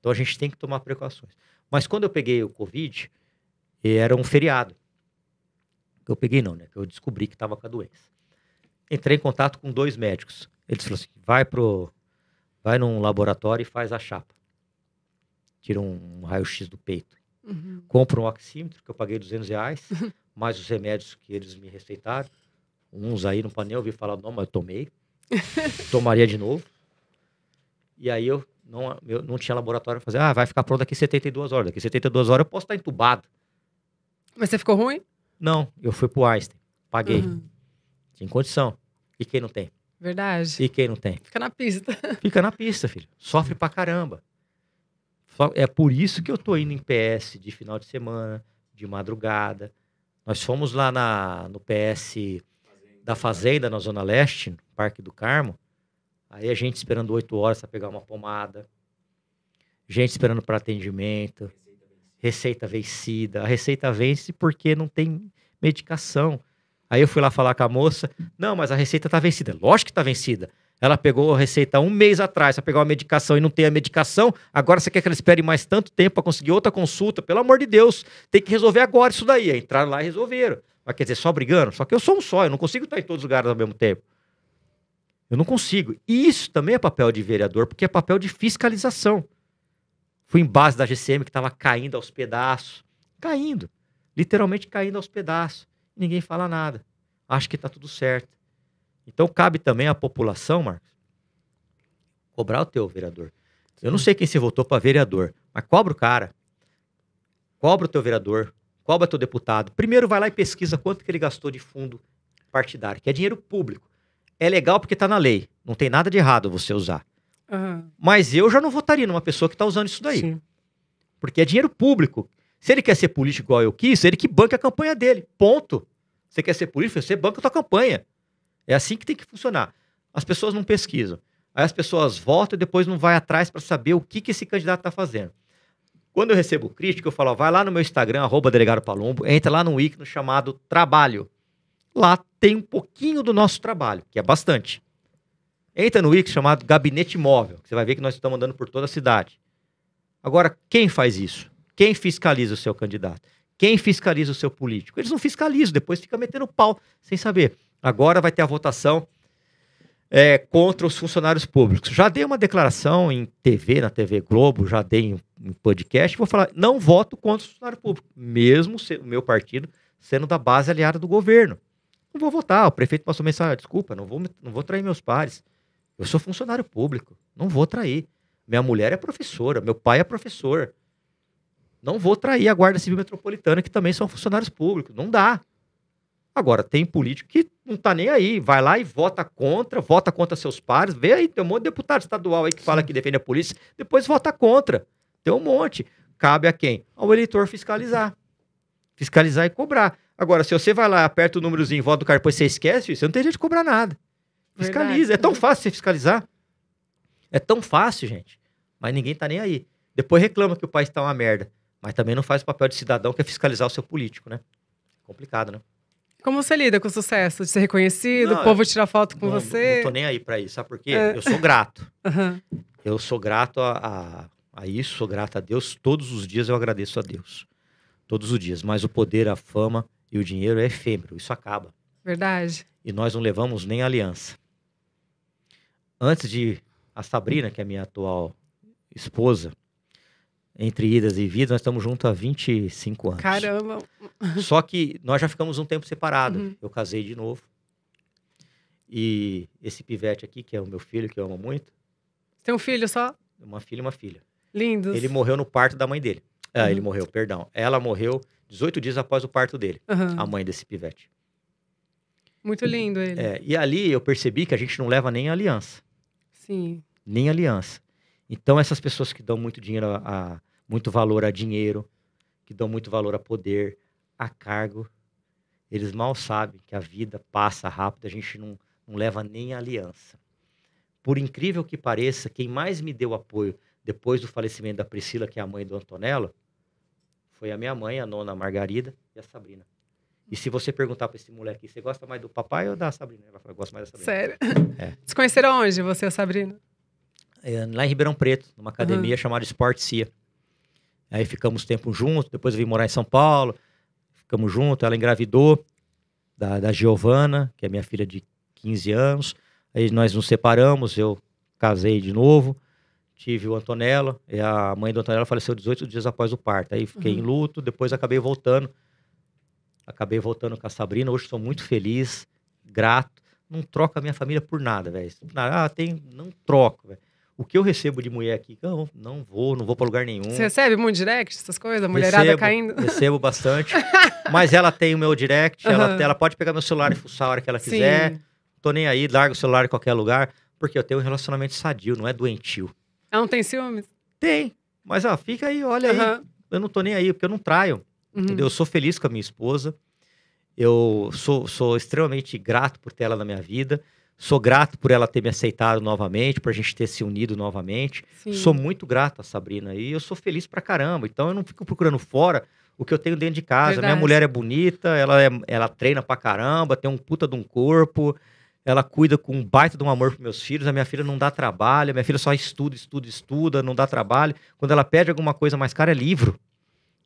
Então a gente tem que tomar precauções. Mas quando eu peguei o Covid, eh, era um feriado. Eu peguei não, né? Eu descobri que estava com a doença. Entrei em contato com dois médicos. Eles falaram assim, vai pro... Vai num laboratório e faz a chapa. Tira um raio-x do peito. Uhum. Compro um oxímetro, que eu paguei 200 reais, mais os remédios que eles me receitaram. Uns aí no painel, eu vi falar, não, mas eu tomei. Tomaria de novo. E aí eu não, eu não tinha laboratório para fazer. Ah, vai ficar pronto daqui 72 horas. Daqui 72 horas eu posso estar tá entubado. Mas você ficou ruim? Não, eu fui pro Einstein. Paguei. Uhum. condição. E quem não tem? Verdade. E quem não tem? Fica na pista. Fica na pista, filho. Sofre pra caramba é por isso que eu tô indo em PS de final de semana, de madrugada. Nós fomos lá na, no PS da Fazenda, na Zona Leste, no Parque do Carmo. Aí a gente esperando oito horas para pegar uma pomada. Gente esperando para atendimento. Receita vencida. A receita vence porque não tem medicação. Aí eu fui lá falar com a moça. Não, mas a receita tá vencida. Lógico que tá vencida. Ela pegou a receita um mês atrás para pegar uma medicação e não tem a medicação. Agora você quer que ela espere mais tanto tempo para conseguir outra consulta? Pelo amor de Deus, tem que resolver agora isso daí. Entraram lá e resolveram. Mas quer dizer, só brigando? Só que eu sou um só, eu não consigo estar em todos os lugares ao mesmo tempo. Eu não consigo. E isso também é papel de vereador, porque é papel de fiscalização. Fui em base da GCM que estava caindo aos pedaços. Caindo. Literalmente caindo aos pedaços. Ninguém fala nada. Acho que está tudo certo. Então cabe também à população, Marcos, cobrar o teu vereador. Sim. Eu não sei quem se votou para vereador, mas cobra o cara. Cobra o teu vereador, cobra o teu deputado. Primeiro vai lá e pesquisa quanto que ele gastou de fundo partidário, que é dinheiro público. É legal porque está na lei. Não tem nada de errado você usar. Uhum. Mas eu já não votaria numa pessoa que está usando isso daí. Sim. Porque é dinheiro público. Se ele quer ser político igual eu quis, ele que banca a campanha dele. Ponto. Você quer ser político, você banca a tua campanha. É assim que tem que funcionar. As pessoas não pesquisam. Aí as pessoas votam e depois não vai atrás para saber o que, que esse candidato está fazendo. Quando eu recebo crítica, eu falo, ó, vai lá no meu Instagram, arroba delegado Palombo, entra lá no wiki chamado Trabalho. Lá tem um pouquinho do nosso trabalho, que é bastante. Entra no wiki chamado Gabinete Móvel, que você vai ver que nós estamos andando por toda a cidade. Agora, quem faz isso? Quem fiscaliza o seu candidato? Quem fiscaliza o seu político? Eles não fiscalizam, depois fica metendo pau sem saber. Agora vai ter a votação é, contra os funcionários públicos. Já dei uma declaração em TV, na TV Globo, já dei em, em podcast, vou falar, não voto contra o funcionário público, mesmo o meu partido sendo da base aliada do governo. Não vou votar, o prefeito passou mensagem, ah, desculpa, não vou, não vou trair meus pares. Eu sou funcionário público, não vou trair. Minha mulher é professora, meu pai é professor. Não vou trair a Guarda Civil Metropolitana, que também são funcionários públicos. Não dá. Agora, tem político que não tá nem aí. Vai lá e vota contra, vota contra seus pares. Vê aí, tem um monte de deputado estadual aí que fala que defende a polícia, depois vota contra. Tem um monte. Cabe a quem? Ao eleitor fiscalizar. Fiscalizar e cobrar. Agora, se você vai lá, aperta o númerozinho, vota do cara, depois você esquece, você não tem jeito de cobrar nada. Fiscaliza. Verdade. É tão fácil você fiscalizar. É tão fácil, gente. Mas ninguém tá nem aí. Depois reclama que o país tá uma merda. Mas também não faz o papel de cidadão que é fiscalizar o seu político, né? É complicado, né? Como você lida com o sucesso? De ser reconhecido, não, o povo tirar foto com não, você? Não tô nem aí para isso, sabe por quê? É. Eu sou grato. Uhum. Eu sou grato a, a, a, isso, sou grato a Deus. Todos os dias eu agradeço a Deus. Todos os dias. Mas o poder, a fama e o dinheiro é efêmero. Isso acaba. Verdade. E nós não levamos nem aliança. Antes de a Sabrina, que é minha atual esposa, entre idas e vidas, nós estamos juntos há 25 anos. Caramba! Só que nós já ficamos um tempo separados. Uhum. Eu casei de novo. E esse pivete aqui, que é o meu filho, que eu amo muito. Tem um filho só? Uma filha e uma filha. Lindos. Ele morreu no parto da mãe dele. Ah, uhum. ele morreu, perdão. Ela morreu 18 dias após o parto dele, uhum. a mãe desse pivete. Muito uhum. lindo ele. É, e ali eu percebi que a gente não leva nem aliança. Sim. Nem aliança. Então, essas pessoas que dão muito dinheiro a, muito valor a dinheiro, que dão muito valor a poder, a cargo. Eles mal sabem que a vida passa rápido, a gente não, não leva nem a aliança. Por incrível que pareça, quem mais me deu apoio depois do falecimento da Priscila, que é a mãe do Antonello, foi a minha mãe, a nona Margarida e a Sabrina. E se você perguntar para esse moleque, você gosta mais do papai ou da Sabrina? Ela fala, gosto mais da Sabrina. Sério? É. Se conheceram onde, você e a Sabrina? É, lá em Ribeirão Preto, numa academia uhum. chamada Sport Cia. Aí ficamos tempo juntos, depois eu vim morar em São Paulo, ficamos juntos, ela engravidou da, da Giovana, que é minha filha de 15 anos. Aí nós nos separamos, eu casei de novo, tive o Antonella, e a mãe do Antonella faleceu 18 dias após o parto. Aí fiquei uhum. em luto, depois acabei voltando. Acabei voltando com a Sabrina, hoje estou muito feliz, grato. Não troco a minha família por nada, velho. Ah, tem, não troco, velho. O que eu recebo de mulher aqui? não não vou, não vou para lugar nenhum. Você recebe muito direct, essas coisas? Mulherada recebo, caindo? Recebo bastante. mas ela tem o meu direct, uhum. ela, ela pode pegar meu celular e fuçar a hora que ela Sim. quiser. Tô nem aí, largo o celular em qualquer lugar. Porque eu tenho um relacionamento sadio, não é doentio. Ela não tem ciúmes? Tem. Mas, ó, fica aí, olha uhum. aí. Eu não tô nem aí, porque eu não traio. Uhum. Entendeu? Eu sou feliz com a minha esposa. Eu sou, sou extremamente grato por ter ela na minha vida. Sou grato por ela ter me aceitado novamente, por a gente ter se unido novamente. Sim. Sou muito grato a Sabrina e eu sou feliz pra caramba. Então eu não fico procurando fora o que eu tenho dentro de casa. Verdade. Minha mulher é bonita, ela, é, ela treina pra caramba, tem um puta de um corpo, ela cuida com um baita de um amor pros meus filhos. A minha filha não dá trabalho, a minha filha só estuda, estuda, estuda, não dá trabalho. Quando ela pede alguma coisa mais cara, é livro.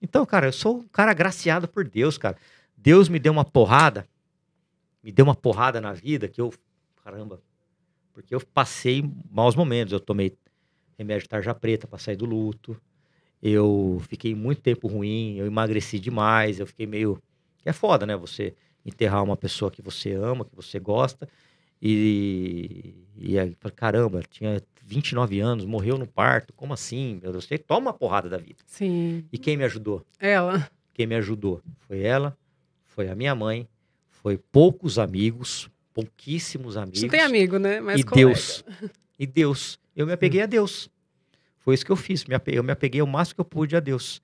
Então, cara, eu sou um cara agraciado por Deus, cara. Deus me deu uma porrada, me deu uma porrada na vida que eu caramba. Porque eu passei maus momentos. Eu tomei remédio de tarja preta para sair do luto. Eu fiquei muito tempo ruim, eu emagreci demais, eu fiquei meio. É foda, né? Você enterrar uma pessoa que você ama, que você gosta. E, e aí, caramba, tinha 29 anos, morreu no parto, como assim? Meu Deus, você toma uma porrada da vida. Sim. E quem me ajudou? Ela. Quem me ajudou? Foi ela, foi a minha mãe, foi poucos amigos, pouquíssimos amigos. Você tem amigo, né? Mas e colega. Deus. E Deus. Eu me hum. apeguei a Deus. Foi isso que eu fiz. Eu me apeguei o máximo que eu pude a Deus.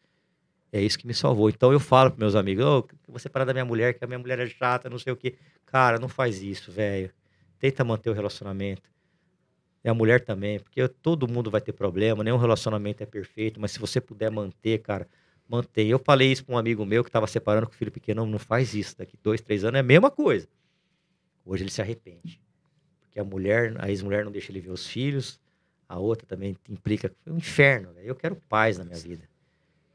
É isso que me salvou. Então eu falo para meus amigos: oh, você parar da minha mulher, que a minha mulher é chata, não sei o quê. Cara, não faz isso, velho. Tenta manter o relacionamento. é a mulher também, porque todo mundo vai ter problema, nenhum relacionamento é perfeito, mas se você puder manter, cara, mantém. Eu falei isso para um amigo meu que estava separando com o filho pequeno: não, não faz isso, daqui dois, três anos é a mesma coisa. Hoje ele se arrepende. Porque a mulher, a ex-mulher não deixa ele ver os filhos, a outra também implica. Foi um inferno, Eu quero paz na minha vida.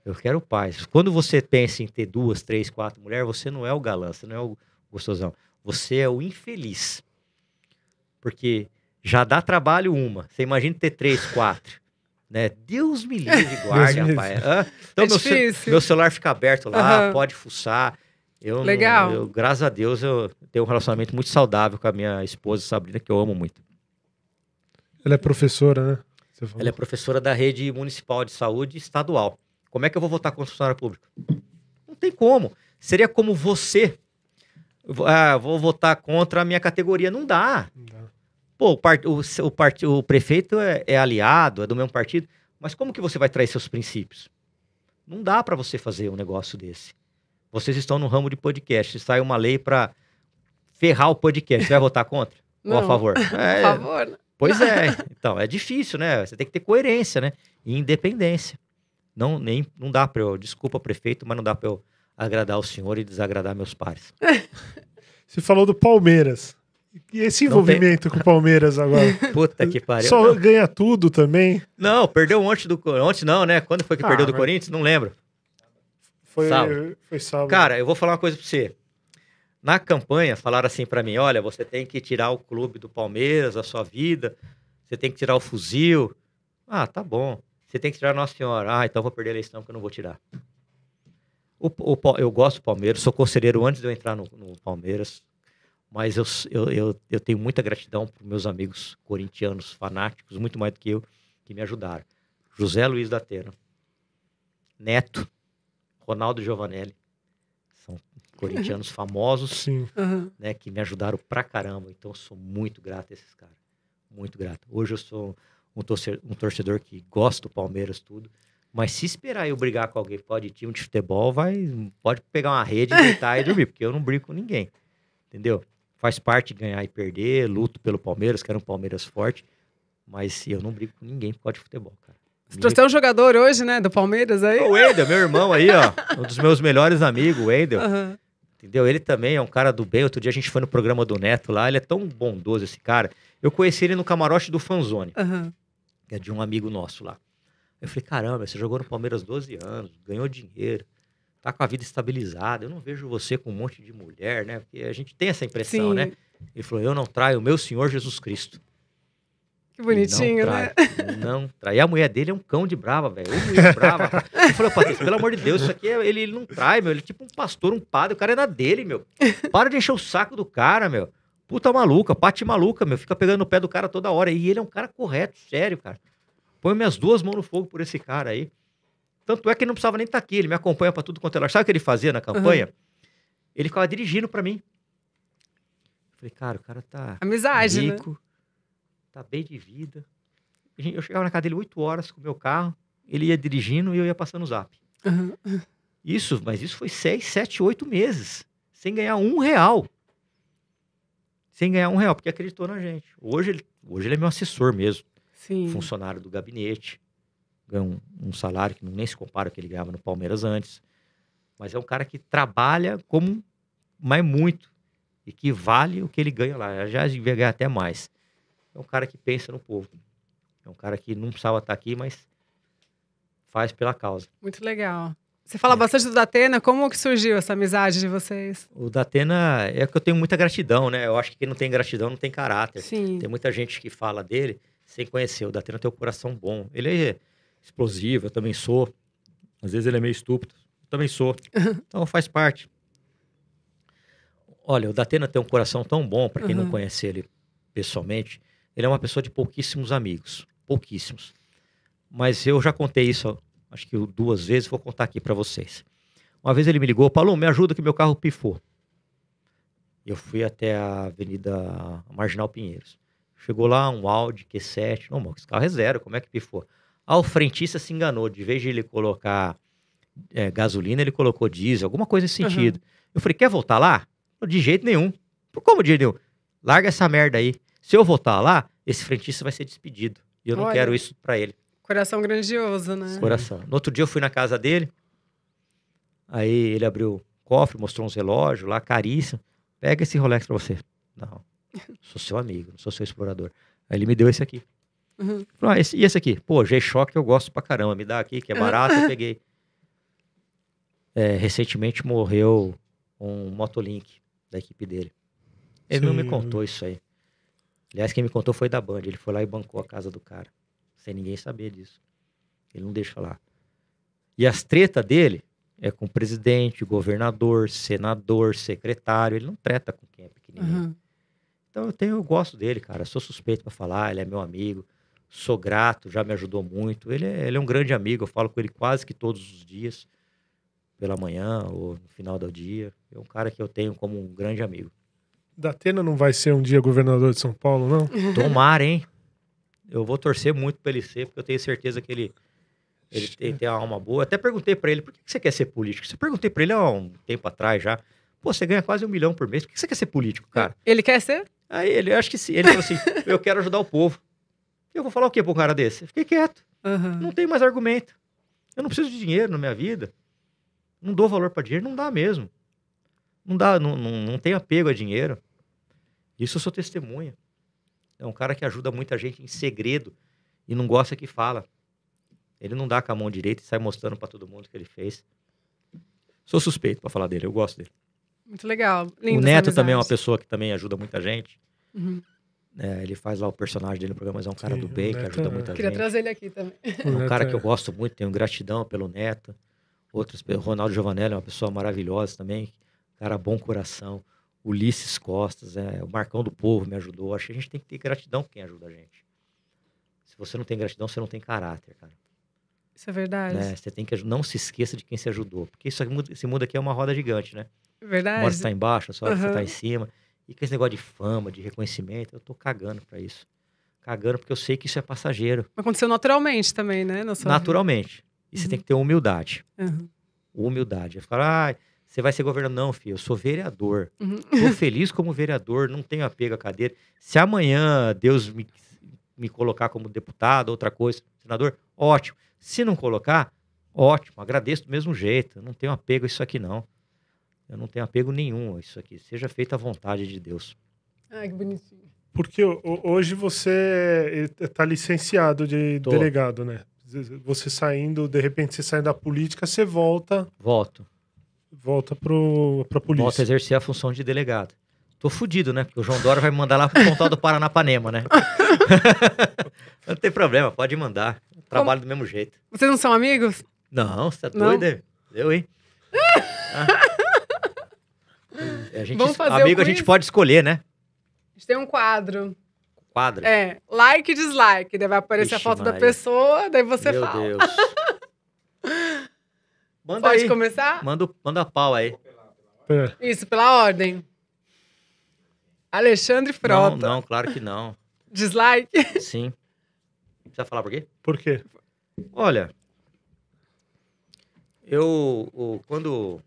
Eu quero paz. Quando você pensa em ter duas, três, quatro mulheres, você não é o galã, você não é o gostosão. Você é o infeliz. Porque já dá trabalho uma. Você imagina ter três, quatro. né? Deus me livre, guarde, rapaz. então, é meu, ce meu, celular fica aberto lá, uhum. pode fuçar. Eu, Legal. Eu, graças a Deus, eu tenho um relacionamento muito saudável com a minha esposa Sabrina, que eu amo muito. Ela é professora, né? Ela é professora da rede municipal de saúde estadual. Como é que eu vou votar contra o funcionário público? Não tem como. Seria como você. Ah, vou votar contra a minha categoria. Não dá. Não dá. Pô, o, o, o, o prefeito é, é aliado, é do mesmo partido. Mas como que você vai trair seus princípios? Não dá para você fazer um negócio desse. Vocês estão no ramo de podcast. Sai uma lei para ferrar o podcast. Você vai votar contra? Não, Ou a favor? É, a favor. Né? Pois é. Então, é difícil, né? Você tem que ter coerência, né? E independência. Não, nem, não dá para eu. Desculpa, prefeito, mas não dá para eu agradar o senhor e desagradar meus pares. Você falou do Palmeiras. E esse envolvimento tem... com o Palmeiras agora? Puta que pariu. Só não. ganha tudo também? Não, perdeu ontem do Ontem não, né? Quando foi que ah, perdeu do mas... Corinthians? Não lembro. Foi sábado. foi sábado. Cara, eu vou falar uma coisa pra você. Na campanha, falaram assim para mim: olha, você tem que tirar o clube do Palmeiras, a sua vida, você tem que tirar o fuzil. Ah, tá bom. Você tem que tirar Nossa Senhora. Ah, então vou perder a eleição que eu não vou tirar. O, o, eu gosto do Palmeiras, sou conselheiro antes de eu entrar no, no Palmeiras, mas eu, eu, eu, eu, tenho muita gratidão por meus amigos corintianos fanáticos, muito mais do que eu, que me ajudaram. José Luiz da Atena, Neto, Ronaldo Giovanelli. São corintianos famosos, né, que me ajudaram pra caramba. Então, eu sou muito grato a esses caras. Muito grato. Hoje eu sou um torcedor, um torcedor que gosta do Palmeiras, tudo. Mas se esperar eu brigar com alguém pode time de futebol, vai, pode pegar uma rede, deitar e dormir, porque eu não brigo com ninguém. Entendeu? Faz parte ganhar e perder, luto pelo Palmeiras, quero um Palmeiras forte, mas se eu não brigo com ninguém pode de futebol. Trouxe um jogador hoje, né? Do Palmeiras aí. O Wendel, meu irmão aí, ó. um dos meus melhores amigos, o Wendel. Uhum. Entendeu? Ele também é um cara do bem. Outro dia a gente foi no programa do Neto lá. Ele é tão bondoso, esse cara. Eu conheci ele no camarote do Fanzone. Uhum. Que é de um amigo nosso lá. Eu falei, caramba, você jogou no Palmeiras 12 anos, ganhou dinheiro, tá com a vida estabilizada. Eu não vejo você com um monte de mulher, né? Porque a gente tem essa impressão, Sim. né? Ele falou, eu não traio o meu Senhor Jesus Cristo. Que bonitinho, não né? Não trai. E a mulher dele é um cão de brava, velho. brava. Eu falei, Patrícia, pelo amor de Deus, isso aqui, é, ele, ele não trai, meu. Ele é tipo um pastor, um padre. O cara é na dele, meu. Para de encher o saco do cara, meu. Puta maluca, pate maluca, meu. Fica pegando no pé do cara toda hora. E ele é um cara correto, sério, cara. Põe minhas duas mãos no fogo por esse cara aí. Tanto é que ele não precisava nem estar tá aqui. Ele me acompanha para tudo quanto é lá. Sabe o que ele fazia na campanha? Uhum. Ele ficava dirigindo para mim. falei, cara, o cara tá Amizade, né? rico, né? tá bem de vida. Eu chegava na casa dele 8 horas com o meu carro, ele ia dirigindo e eu ia passando o zap. Uhum. Isso, mas isso foi 6, 7, 8 meses, sem ganhar um real. Sem ganhar um real, porque acreditou na gente. Hoje ele, hoje ele é meu assessor mesmo. Sim. Funcionário do gabinete. Ganha um, um salário que nem se compara com que ele ganhava no Palmeiras antes. Mas é um cara que trabalha como, mas muito. E que vale o que ele ganha lá. Já devia ganhar até mais é um cara que pensa no povo. É um cara que não precisava estar aqui, mas faz pela causa. Muito legal. Você fala é. bastante do Datena, como que surgiu essa amizade de vocês? O Datena é que eu tenho muita gratidão, né? Eu acho que quem não tem gratidão não tem caráter. Sim. Tem muita gente que fala dele sem conhecer. O Datena tem um coração bom. Ele é explosivo, eu também sou. Às vezes ele é meio estúpido. Eu também sou. Então faz parte. Olha, o Datena tem um coração tão bom, para quem uhum. não conhece ele pessoalmente, ele é uma pessoa de pouquíssimos amigos, pouquíssimos. Mas eu já contei isso, acho que duas vezes, vou contar aqui para vocês. Uma vez ele me ligou, falou, me ajuda que meu carro pifou. Eu fui até a Avenida Marginal Pinheiros. Chegou lá um Audi Q7. Não, mano, esse carro é zero, como é que pifou? Ah, o frentista se enganou. De vez de ele colocar é, gasolina, ele colocou diesel, alguma coisa nesse sentido. Uhum. Eu falei, quer voltar lá? De jeito nenhum. Como de jeito nenhum? Larga essa merda aí. Se eu voltar lá, esse frentista vai ser despedido. E eu não Olha, quero isso para ele. Coração grandioso, né? Coração. No outro dia eu fui na casa dele, aí ele abriu o cofre, mostrou uns relógios lá, caríssimo. Pega esse Rolex pra você. Não, sou seu amigo, não sou seu explorador. Aí ele me deu esse aqui. Uhum. ah, esse, e esse aqui? Pô, G-Shock eu gosto pra caramba. Me dá aqui, que é barato, eu peguei. É, recentemente morreu um Motolink da equipe dele. Ele Sim. não me contou isso aí. Aliás, quem me contou foi da Band. Ele foi lá e bancou a casa do cara, sem ninguém saber disso. Ele não deixa lá. E as tretas dele é com presidente, governador, senador, secretário. Ele não treta com quem é pequenininho. Uhum. Então eu, tenho, eu gosto dele, cara. Sou suspeito para falar, ele é meu amigo. Sou grato, já me ajudou muito. Ele é, ele é um grande amigo, eu falo com ele quase que todos os dias, pela manhã ou no final do dia. É um cara que eu tenho como um grande amigo. Datena não vai ser um dia governador de São Paulo, não? Tomara, hein? Eu vou torcer muito pra ele ser, porque eu tenho certeza que ele, ele tem, tem a alma boa. Até perguntei para ele, por que você quer ser político? Eu perguntei para ele há um tempo atrás já. Pô, você ganha quase um milhão por mês, por que você quer ser político, cara? Ele quer ser? Aí ele, acho que sim. Ele falou assim, eu quero ajudar o povo. Eu vou falar o quê pro um cara desse? Eu fiquei quieto. Uhum. Não tem mais argumento. Eu não preciso de dinheiro na minha vida. Não dou valor para dinheiro, não dá mesmo. Não dá, não, não, não tem apego a dinheiro. Isso eu sou testemunha. É um cara que ajuda muita gente em segredo e não gosta que fala. Ele não dá com a mão direita e sai mostrando para todo mundo o que ele fez. Sou suspeito para falar dele, eu gosto dele. Muito legal. Lindo o Neto também é uma pessoa que também ajuda muita gente. Uhum. É, ele faz lá o personagem dele no programa, mas é um cara Sim, do bem que ajuda é- muita Queria gente. Queria trazer ele aqui também. É um cara é- que eu gosto muito, tenho gratidão pelo Neto. Outros, Ronaldo Giovanelli é uma pessoa maravilhosa também. Cara, bom coração. Ulisses Costas, é, o Marcão do Povo me ajudou. Acho que a gente tem que ter gratidão com quem ajuda a gente. Se você não tem gratidão, você não tem caráter, cara. Isso é verdade. Né? Você tem que não se esqueça de quem se ajudou, porque isso aqui, esse mundo aqui é uma roda gigante, né? Verdade. Uma hora você tá embaixo, só uhum. você tá em cima. E com esse negócio de fama, de reconhecimento, eu tô cagando para isso. Cagando porque eu sei que isso é passageiro. Aconteceu naturalmente também, né? Naturalmente. Vida. E você uhum. tem que ter humildade. Uhum. Humildade. Eu falar, ah, você vai ser governador. Não, filho, eu sou vereador. Uhum. Tô feliz como vereador, não tenho apego à cadeira. Se amanhã Deus me, me colocar como deputado, outra coisa, senador, ótimo. Se não colocar, ótimo, agradeço do mesmo jeito. Eu não tenho apego a isso aqui, não. Eu não tenho apego nenhum a isso aqui. Seja feita a vontade de Deus. Ai, que bonitinho. Porque hoje você está licenciado de Tô. delegado, né? Você saindo, de repente você sai da política, você volta. Volto volta para a polícia. Volta a exercer a função de delegado. Tô fudido, né? Porque o João Dória vai me mandar lá pro Pontal do Paranapanema, né? não tem problema, pode mandar. Trabalho Como... do mesmo jeito. Vocês não são amigos? Não, você tá não. doido? Eu, hein? ah. a gente, Vamos fazer amigo a gente pode escolher, né? A gente tem um quadro. Quadro? É, like e dislike. Daí vai aparecer Ixi, a foto Maria. da pessoa, daí você Meu fala. Meu Deus. Manda Pode aí. começar? Manda, manda pau aí. É. Isso, pela ordem. Alexandre Frota. Não, não, claro que não. Dislike? Sim. Precisa falar por quê? Por quê? Olha, eu, eu quando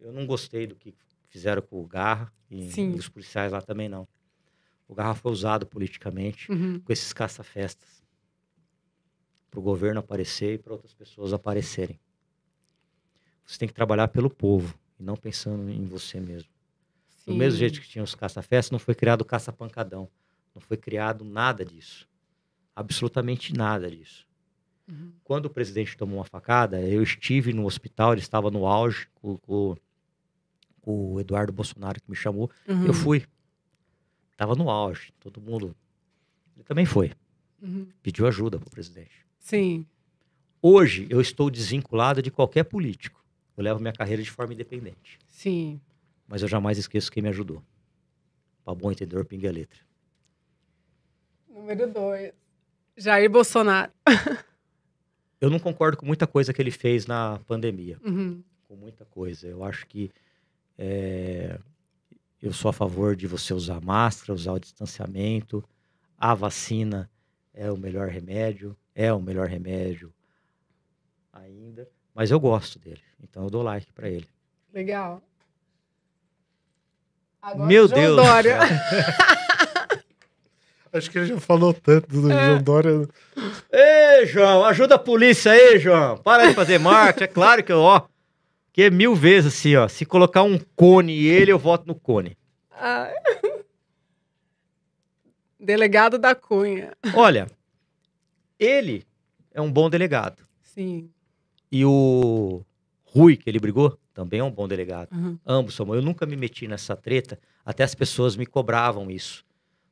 eu não gostei do que fizeram com o Garra e, Sim. os policiais lá também não. O Garra foi usado politicamente uhum. com esses caça-festas para o governo aparecer e para outras pessoas aparecerem. Você tem que trabalhar pelo povo, e não pensando em você mesmo. Sim. Do mesmo jeito que tinha os caça-festa, não foi criado o caça-pancadão. Não foi criado nada disso. Absolutamente nada disso. Uhum. Quando o presidente tomou uma facada, eu estive no hospital, ele estava no auge com, com, com o Eduardo Bolsonaro que me chamou. Uhum. Eu fui. Estava no auge, todo mundo. Ele também foi. Uhum. Pediu ajuda para o presidente. Sim. Hoje eu estou desvinculado de qualquer político. Eu levo minha carreira de forma independente. Sim. Mas eu jamais esqueço quem me ajudou. Para bom entender, pingue a letra. Número dois, Jair Bolsonaro. eu não concordo com muita coisa que ele fez na pandemia. Uhum. Com muita coisa. Eu acho que é, eu sou a favor de você usar máscara, usar o distanciamento. A vacina é o melhor remédio. É o melhor remédio ainda. Mas eu gosto dele. Então eu dou like para ele. Legal. Agora Meu João Deus! Dória. Acho que ele já falou tanto do é. João Dória. Ei, João, ajuda a polícia aí, João. Para de fazer marketing. É claro que eu, ó. Que é mil vezes assim, ó. Se colocar um cone e ele, eu voto no cone. Ah. Delegado da Cunha. Olha, ele é um bom delegado. Sim. E o Rui, que ele brigou, também é um bom delegado. Uhum. Ambos são Eu nunca me meti nessa treta, até as pessoas me cobravam isso.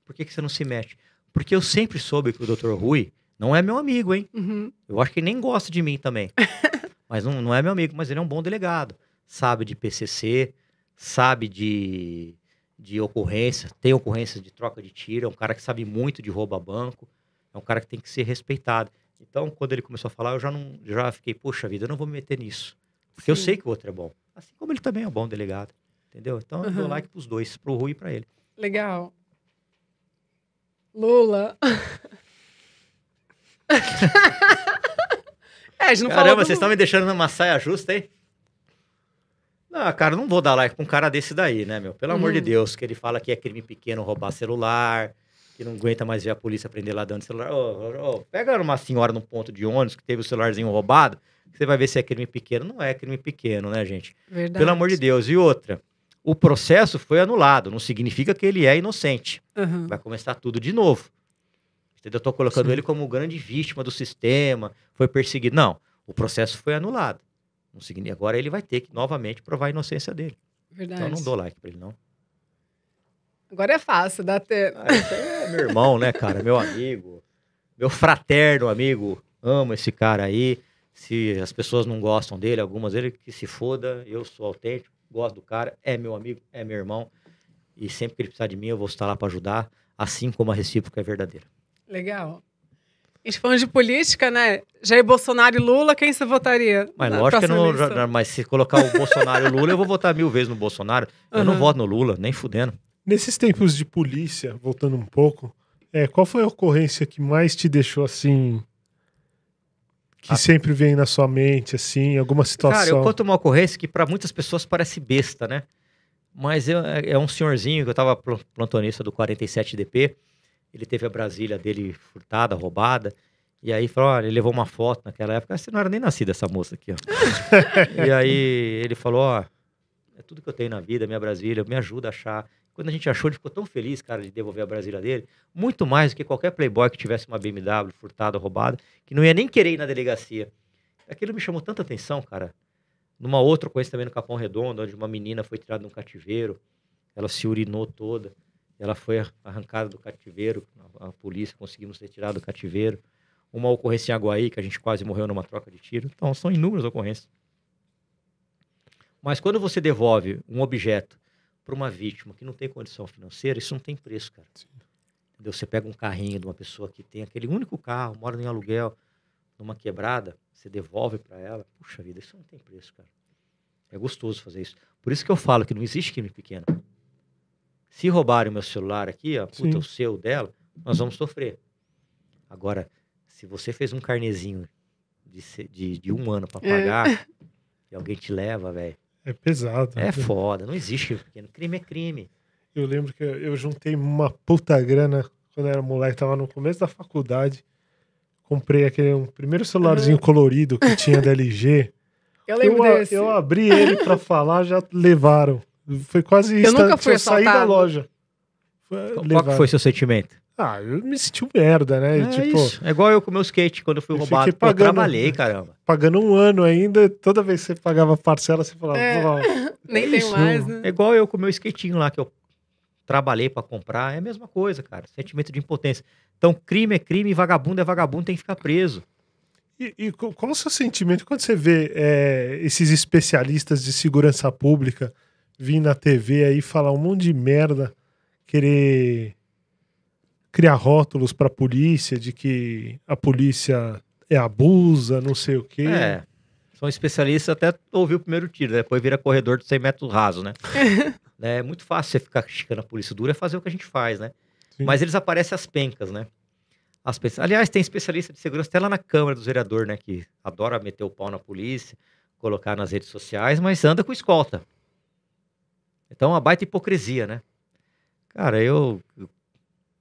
Por que, que você não se mete? Porque eu sempre soube que o doutor Rui não é meu amigo, hein? Uhum. Eu acho que ele nem gosta de mim também. mas não, não é meu amigo, mas ele é um bom delegado. Sabe de PCC, sabe de, de ocorrência, tem ocorrência de troca de tiro, é um cara que sabe muito de rouba banco, é um cara que tem que ser respeitado. Então, quando ele começou a falar, eu já não já fiquei, poxa vida, eu não vou me meter nisso. Porque Sim. eu sei que o outro é bom. Assim como ele também é um bom delegado. Entendeu? Então uhum. eu dou like pros dois, pro Rui e pra ele. Legal. Lula. é, a gente não Caramba, vocês estão me deixando numa saia justa, hein? Ah, cara, não vou dar like pra um cara desse daí, né, meu? Pelo amor hum. de uhum. Deus, que ele fala que é crime pequeno roubar celular, que não aguenta mais ver a polícia prender lá dando celular. Oh, oh, pega uma senhora num ponto de ônibus que teve o celularzinho roubado, você vai ver se é crime pequeno. Não é crime pequeno, né, gente? Verdade. Pelo amor de Deus. E outra, o processo foi anulado, não significa que ele é inocente. Uhum. Vai começar tudo de novo. Entendeu? Eu tô colocando Sim. ele como grande vítima do sistema, foi perseguido. Não, o processo foi anulado. Não significa... Agora ele vai ter que novamente provar a inocência dele. Verdade. Então eu não dou like para ele, não. Agora é fácil, dá tempo. Ah, é meu irmão, né, cara? Meu amigo, meu fraterno amigo. Amo esse cara aí. Se as pessoas não gostam dele, algumas dele, que se foda, eu sou autêntico, gosto do cara, é meu amigo, é meu irmão. E sempre que ele precisar de mim, eu vou estar lá para ajudar, assim como a recíproca é verdadeira. Legal. A gente falando de política, né? Jair Bolsonaro e Lula, quem você votaria? Mas lógico que não. Lista? Mas se colocar o Bolsonaro e o Lula, eu vou votar mil vezes no Bolsonaro. Eu não voto no Lula, nem fudendo. Nesses tempos de polícia, voltando um pouco, é, qual foi a ocorrência que mais te deixou assim? Que ah. sempre vem na sua mente, assim, alguma situação? Cara, eu conto uma ocorrência que para muitas pessoas parece besta, né? Mas eu, é, é um senhorzinho que eu tava plantonista do 47DP, ele teve a Brasília dele furtada, roubada, e aí falou, olha, ele levou uma foto naquela época, você não era nem nascida essa moça aqui, ó. e aí ele falou, ó, é tudo que eu tenho na vida, minha Brasília, me ajuda a achar. Quando a gente achou, ele ficou tão feliz, cara, de devolver a Brasília dele, muito mais do que qualquer playboy que tivesse uma BMW furtada, roubada, que não ia nem querer ir na delegacia. Aquilo me chamou tanta atenção, cara. Numa outra coisa também no Capão Redondo, onde uma menina foi tirada de um cativeiro, ela se urinou toda, ela foi arrancada do cativeiro, a, polícia conseguiu nos retirar do cativeiro. Uma ocorrência em Aguaí, que a gente quase morreu numa troca de tiro. Então, são inúmeras ocorrências. Mas quando você devolve um objeto para uma vítima que não tem condição financeira, isso não tem preço, cara. Sim. Entendeu? Você pega um carrinho de uma pessoa que tem aquele único carro, mora em aluguel, numa quebrada, você devolve para ela. Puxa vida, isso não tem preço, cara. É gostoso fazer isso. Por isso que eu falo que não existe crime pequeno. Se roubarem o meu celular aqui, ó, puta, o seu, o dela, nós vamos sofrer. Agora, se você fez um carnezinho de, de, de um ano para é. pagar, é. e alguém te leva, velho, é pesado. É né? foda, não existe pequeno. Crime é crime. Eu lembro que eu juntei uma puta grana quando eu era moleque, tava no começo da faculdade. Comprei aquele um primeiro celularzinho ah. colorido que tinha da LG. Eu lembro eu, desse. Eu abri ele pra falar, já levaram. Foi quase isso. Eu nunca fui eu saí da loja. Foi, Qual que levaram. foi seu sentimento? Ah, eu me senti um merda, né? É, tipo, isso. é igual eu com meu skate quando eu fui roubado. Pô, pagando, eu trabalhei, caramba. Pagando um ano ainda, toda vez que você pagava parcela, você falava, é, nem é tem isso. mais, né? É igual eu com meu skatinho lá que eu trabalhei para comprar, é a mesma coisa, cara. Sentimento de impotência. Então, crime é crime, vagabundo é vagabundo, tem que ficar preso. E, e qual o seu sentimento quando você vê é, esses especialistas de segurança pública vir na TV aí falar um monte de merda, querer criar rótulos para a polícia de que a polícia é abusa, não sei o quê. É. São especialistas até ouvir o primeiro tiro, né? depois vira corredor de 100 metros raso, né? É, é muito fácil você ficar criticando a polícia dura, é fazer o que a gente faz, né? Sim. Mas eles aparecem as pencas, né? As pencas. Aliás, tem especialista de segurança até lá na Câmara dos Vereadores, né? Que adora meter o pau na polícia, colocar nas redes sociais, mas anda com escolta. Então, é uma baita hipocrisia, né? Cara, eu, eu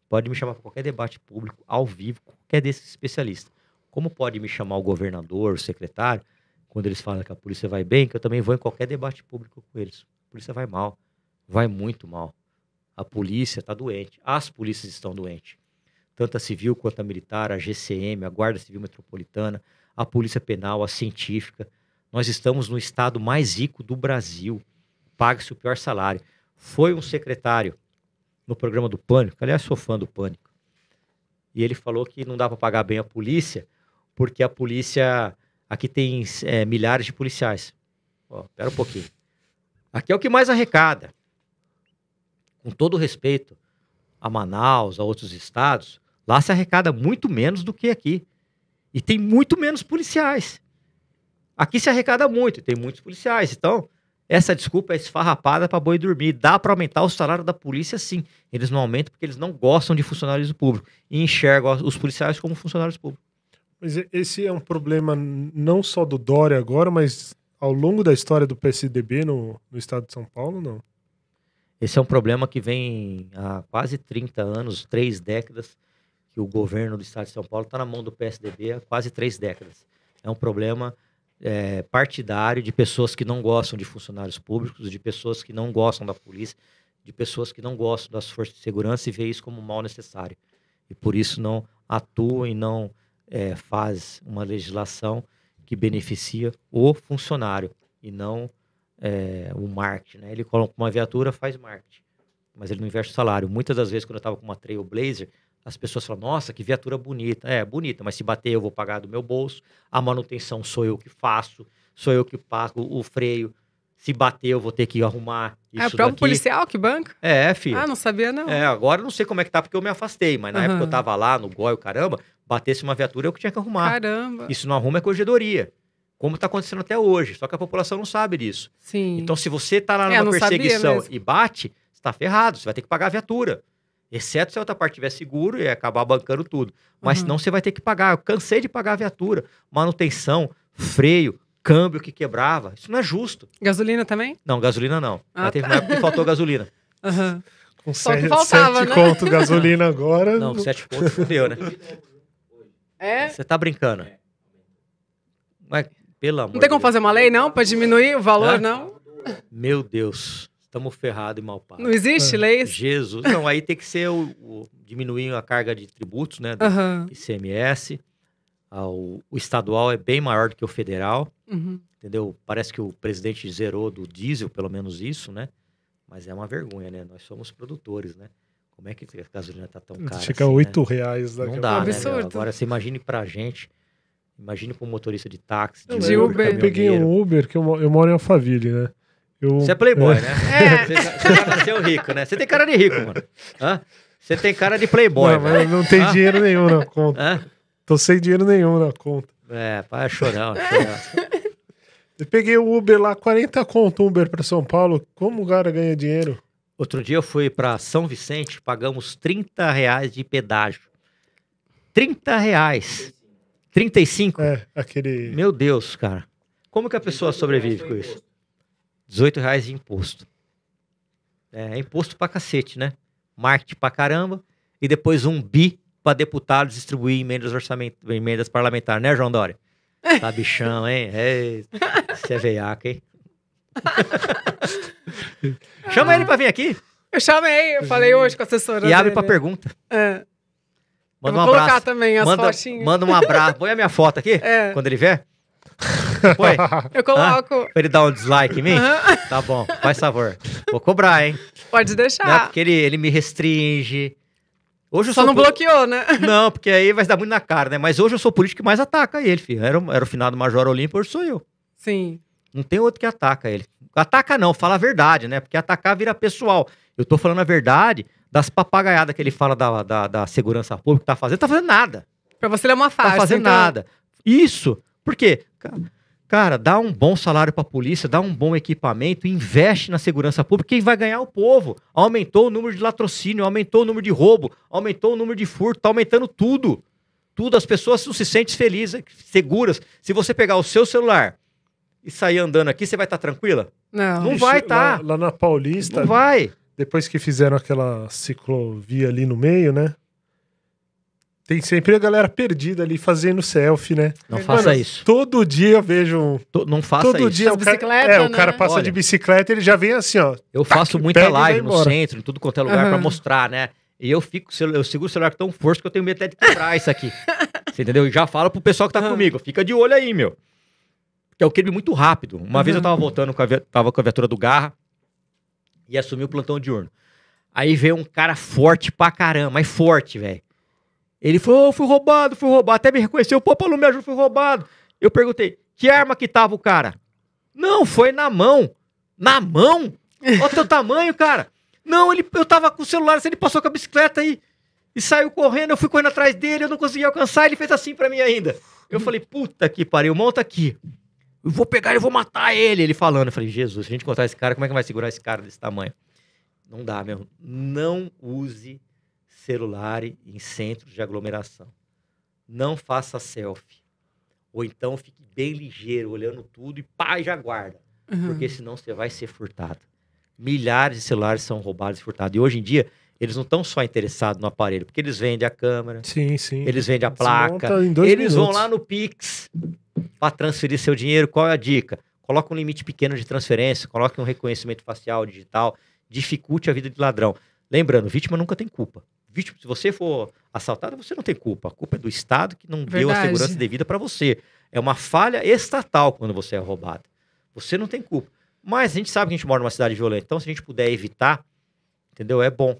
Pode me chamar para qualquer debate público, ao vivo, qualquer desses especialistas. Como pode me chamar o governador, o secretário, quando eles falam que a polícia vai bem, que eu também vou em qualquer debate público com eles. A polícia vai mal, vai muito mal. A polícia está doente, as polícias estão doentes. Tanto a civil quanto a militar, a GCM, a Guarda Civil Metropolitana, a Polícia Penal, a Científica. Nós estamos no estado mais rico do Brasil. Paga-se o pior salário. Foi um secretário no programa do Pânico. Aliás, sou fã do Pânico. E ele falou que não dá para pagar bem a polícia, porque a polícia. Aqui tem é, milhares de policiais. Ó, pera um pouquinho. Aqui é o que mais arrecada. Com todo respeito a Manaus, a outros estados, lá se arrecada muito menos do que aqui. E tem muito menos policiais. Aqui se arrecada muito, tem muitos policiais. Então, essa desculpa é esfarrapada para boi dormir. Dá para aumentar o salário da polícia, sim. Eles não aumentam porque eles não gostam de funcionários públicos e enxergam os policiais como funcionários públicos. Mas esse é um problema não só do Dória agora, mas ao longo da história do PSDB no, no estado de São Paulo, não? Esse é um problema que vem há quase 30 anos, três décadas, que o governo do estado de São Paulo está na mão do PSDB há quase três décadas. É um problema é, partidário de pessoas que não gostam de funcionários públicos, de pessoas que não gostam da polícia, de pessoas que não gostam das forças de segurança e vê isso como mal necessário. E por isso não atua e não é, faz uma legislação que beneficia o funcionário e não é, o marketing. Né? Ele coloca uma viatura, faz marketing, mas ele não investe o salário. Muitas das vezes, quando eu estava com uma Trailblazer, as pessoas falam, nossa, que viatura bonita. É, bonita, mas se bater eu vou pagar do meu bolso. A manutenção sou eu que faço, sou eu que pago o freio. Se bater eu vou ter que arrumar é, isso É o próprio daqui. policial que banca? É, filho. Ah, não sabia não. É, agora eu não sei como é que tá porque eu me afastei, mas na uhum. época eu tava lá no goi, caramba, batesse uma viatura eu que tinha que arrumar. Caramba. Isso não arruma é corregedoria como está acontecendo até hoje. Só que a população não sabe disso. Sim. Então, se você está lá é, numa é, perseguição e bate, você está ferrado, você vai ter que pagar a viatura. Exceto se a outra parte tiver seguro e acabar bancando tudo. Mas uhum. senão você vai ter que pagar. Eu cansei de pagar a viatura. Manutenção, freio, câmbio que quebrava. Isso não é justo. Gasolina também? Não, gasolina não. Ah, teve uma tá. época que faltou gasolina. Uhum. Com Só sete, faltava, sete né? conto gasolina agora. Não, não... sete conto fudeu, né? É? Você tá brincando. Mas, pelo amor Não tem como fazer uma lei, não? Pra diminuir o valor, não? Meu Deus estamos ferrados e mal pagos. Não existe ah. lei? Jesus. Não, aí tem que ser o, o, diminuir a carga de tributos, né? Do uhum. ICMS. Ah, o, o, estadual é bem maior do que o federal. Uhum. Entendeu? Parece que o presidente zerou do diesel, pelo menos isso, né? Mas é uma vergonha, né? Nós somos produtores, né? Como é que a gasolina tá tão cara? Fica assim, R$ né? reais daqui Não dá, é né, um absurdo. Né? Agora, você imagine pra gente. Imagine para um motorista de táxi, de, eu Uber. Eu peguei um Uber, que eu, eu moro em Alphaville, né? Eu... Você é playboy, é. né? É. Você, é. já nasceu rico, né? Você tem cara de rico, mano. Você tem cara de playboy, Não, não tem Hã? dinheiro nenhum na conta. Hã? Tô sem dinheiro nenhum na conta. É, pai, é chorão, é chorão. Eu peguei o Uber lá, 40 conto Uber para São Paulo. Como o cara ganha dinheiro? Outro dia eu fui para São Vicente, pagamos 30 reais de pedágio. 30 reais. 35? É, aquele. Meu Deus, cara. Como que a pessoa sobrevive com isso? 18 reais de imposto. É, é imposto pra cacete, né? Marketing pra caramba. E depois um bi pra deputado distribuir emendas, orçament... emendas parlamentares, né, João Dória? Tá bichão, hein? É, você é hein? Chama ele pra vir aqui. Eu chamei, eu falei hoje com a assessora. E abre pra pergunta. É. Manda eu vou um abraço. colocar também as manda, fotinhas. Manda um abraço. Põe a minha foto aqui, é. quando ele vier. Foi? Eu coloco. Pra ele dar um dislike em mim? Uhum. Tá bom, faz favor. Vou cobrar, hein? Pode deixar. Né? Porque ele, ele me restringe. Hoje Só não bloqueou, né? Não, porque aí vai dar muito na cara, né? Mas hoje eu sou o político que mais ataca ele, filho. Era, era o finado Major Olímpio, hoje sou eu. Sim. Não tem outro que ataca ele. Ataca não, fala a verdade, né? Porque atacar vira pessoal. Eu tô falando a verdade das papagaiadas que ele fala da, da, da segurança pública que tá fazendo. Tá fazendo nada. Pra você é uma tá farsa. Tá fazendo então... nada. Isso. Por quê? Cara, dá um bom salário para a polícia, dá um bom equipamento, investe na segurança pública, quem vai ganhar é o povo. Aumentou o número de latrocínio, aumentou o número de roubo, aumentou o número de furto, tá aumentando tudo. Tudo, as pessoas não se sentem felizes, seguras. Se você pegar o seu celular e sair andando aqui, você vai estar tá tranquila? Não. Não vai estar. Tá. Lá, lá na Paulista. Não vai. Depois que fizeram aquela ciclovia ali no meio, né? Tem sempre a galera perdida ali fazendo selfie, né? Não Mano, faça isso. Todo dia eu vejo. To, não faça todo isso. Dia é, o cara, é, né? o cara passa Olha, de bicicleta, ele já vem assim, ó. Eu faço muita live no centro, em tudo quanto é lugar, uhum. para mostrar, né? E eu fico, eu seguro o celular tão forte que eu tenho medo até de quebrar isso aqui. Você entendeu? E já falo pro pessoal que tá uhum. comigo, fica de olho aí, meu. Porque eu é quebro muito rápido. Uma uhum. vez eu tava voltando com a, tava com a viatura do Garra e assumi o plantão diurno. Aí veio um cara forte pra caramba, mas forte, velho. Ele falou, oh, fui roubado, fui roubado. Até me reconheceu, pô, Paulo, me ajuda, fui roubado. Eu perguntei, que arma que tava o cara? Não, foi na mão. Na mão? Olha o teu tamanho, cara. Não, ele, eu tava com o celular, ele passou com a bicicleta aí. E, saiu correndo, eu fui correndo atrás dele, eu não consegui alcançar, ele fez assim para mim ainda. Eu falei, puta que pariu, monta aqui. Eu vou pegar e vou matar ele. Ele falando. Eu falei, Jesus, se a gente encontrar esse cara, como é que vai segurar esse cara desse tamanho? Não dá, meu. Não use celular em centros de aglomeração. Não faça selfie. Ou então fique bem ligeiro, olhando tudo e pá, já guarda. Uhum. Porque senão você vai ser furtado. Milhares de celulares são roubados e furtados. E hoje em dia, eles não estão só interessados no aparelho, porque eles vendem a câmera, sim, sim. eles vendem a placa, tá eles minutos. vão lá no Pix para transferir seu dinheiro. Qual é a dica? Coloque um limite pequeno de transferência, coloque um reconhecimento facial digital, dificulte a vida de ladrão. Lembrando, vítima nunca tem culpa vítima, se você for assaltado, você não tem culpa. A culpa é do Estado que não Verdade. deu a segurança devida para você. É uma falha estatal quando você é roubado. Você não tem culpa. Mas a gente sabe que a gente mora numa cidade violenta, então se a gente puder evitar, entendeu? É bom.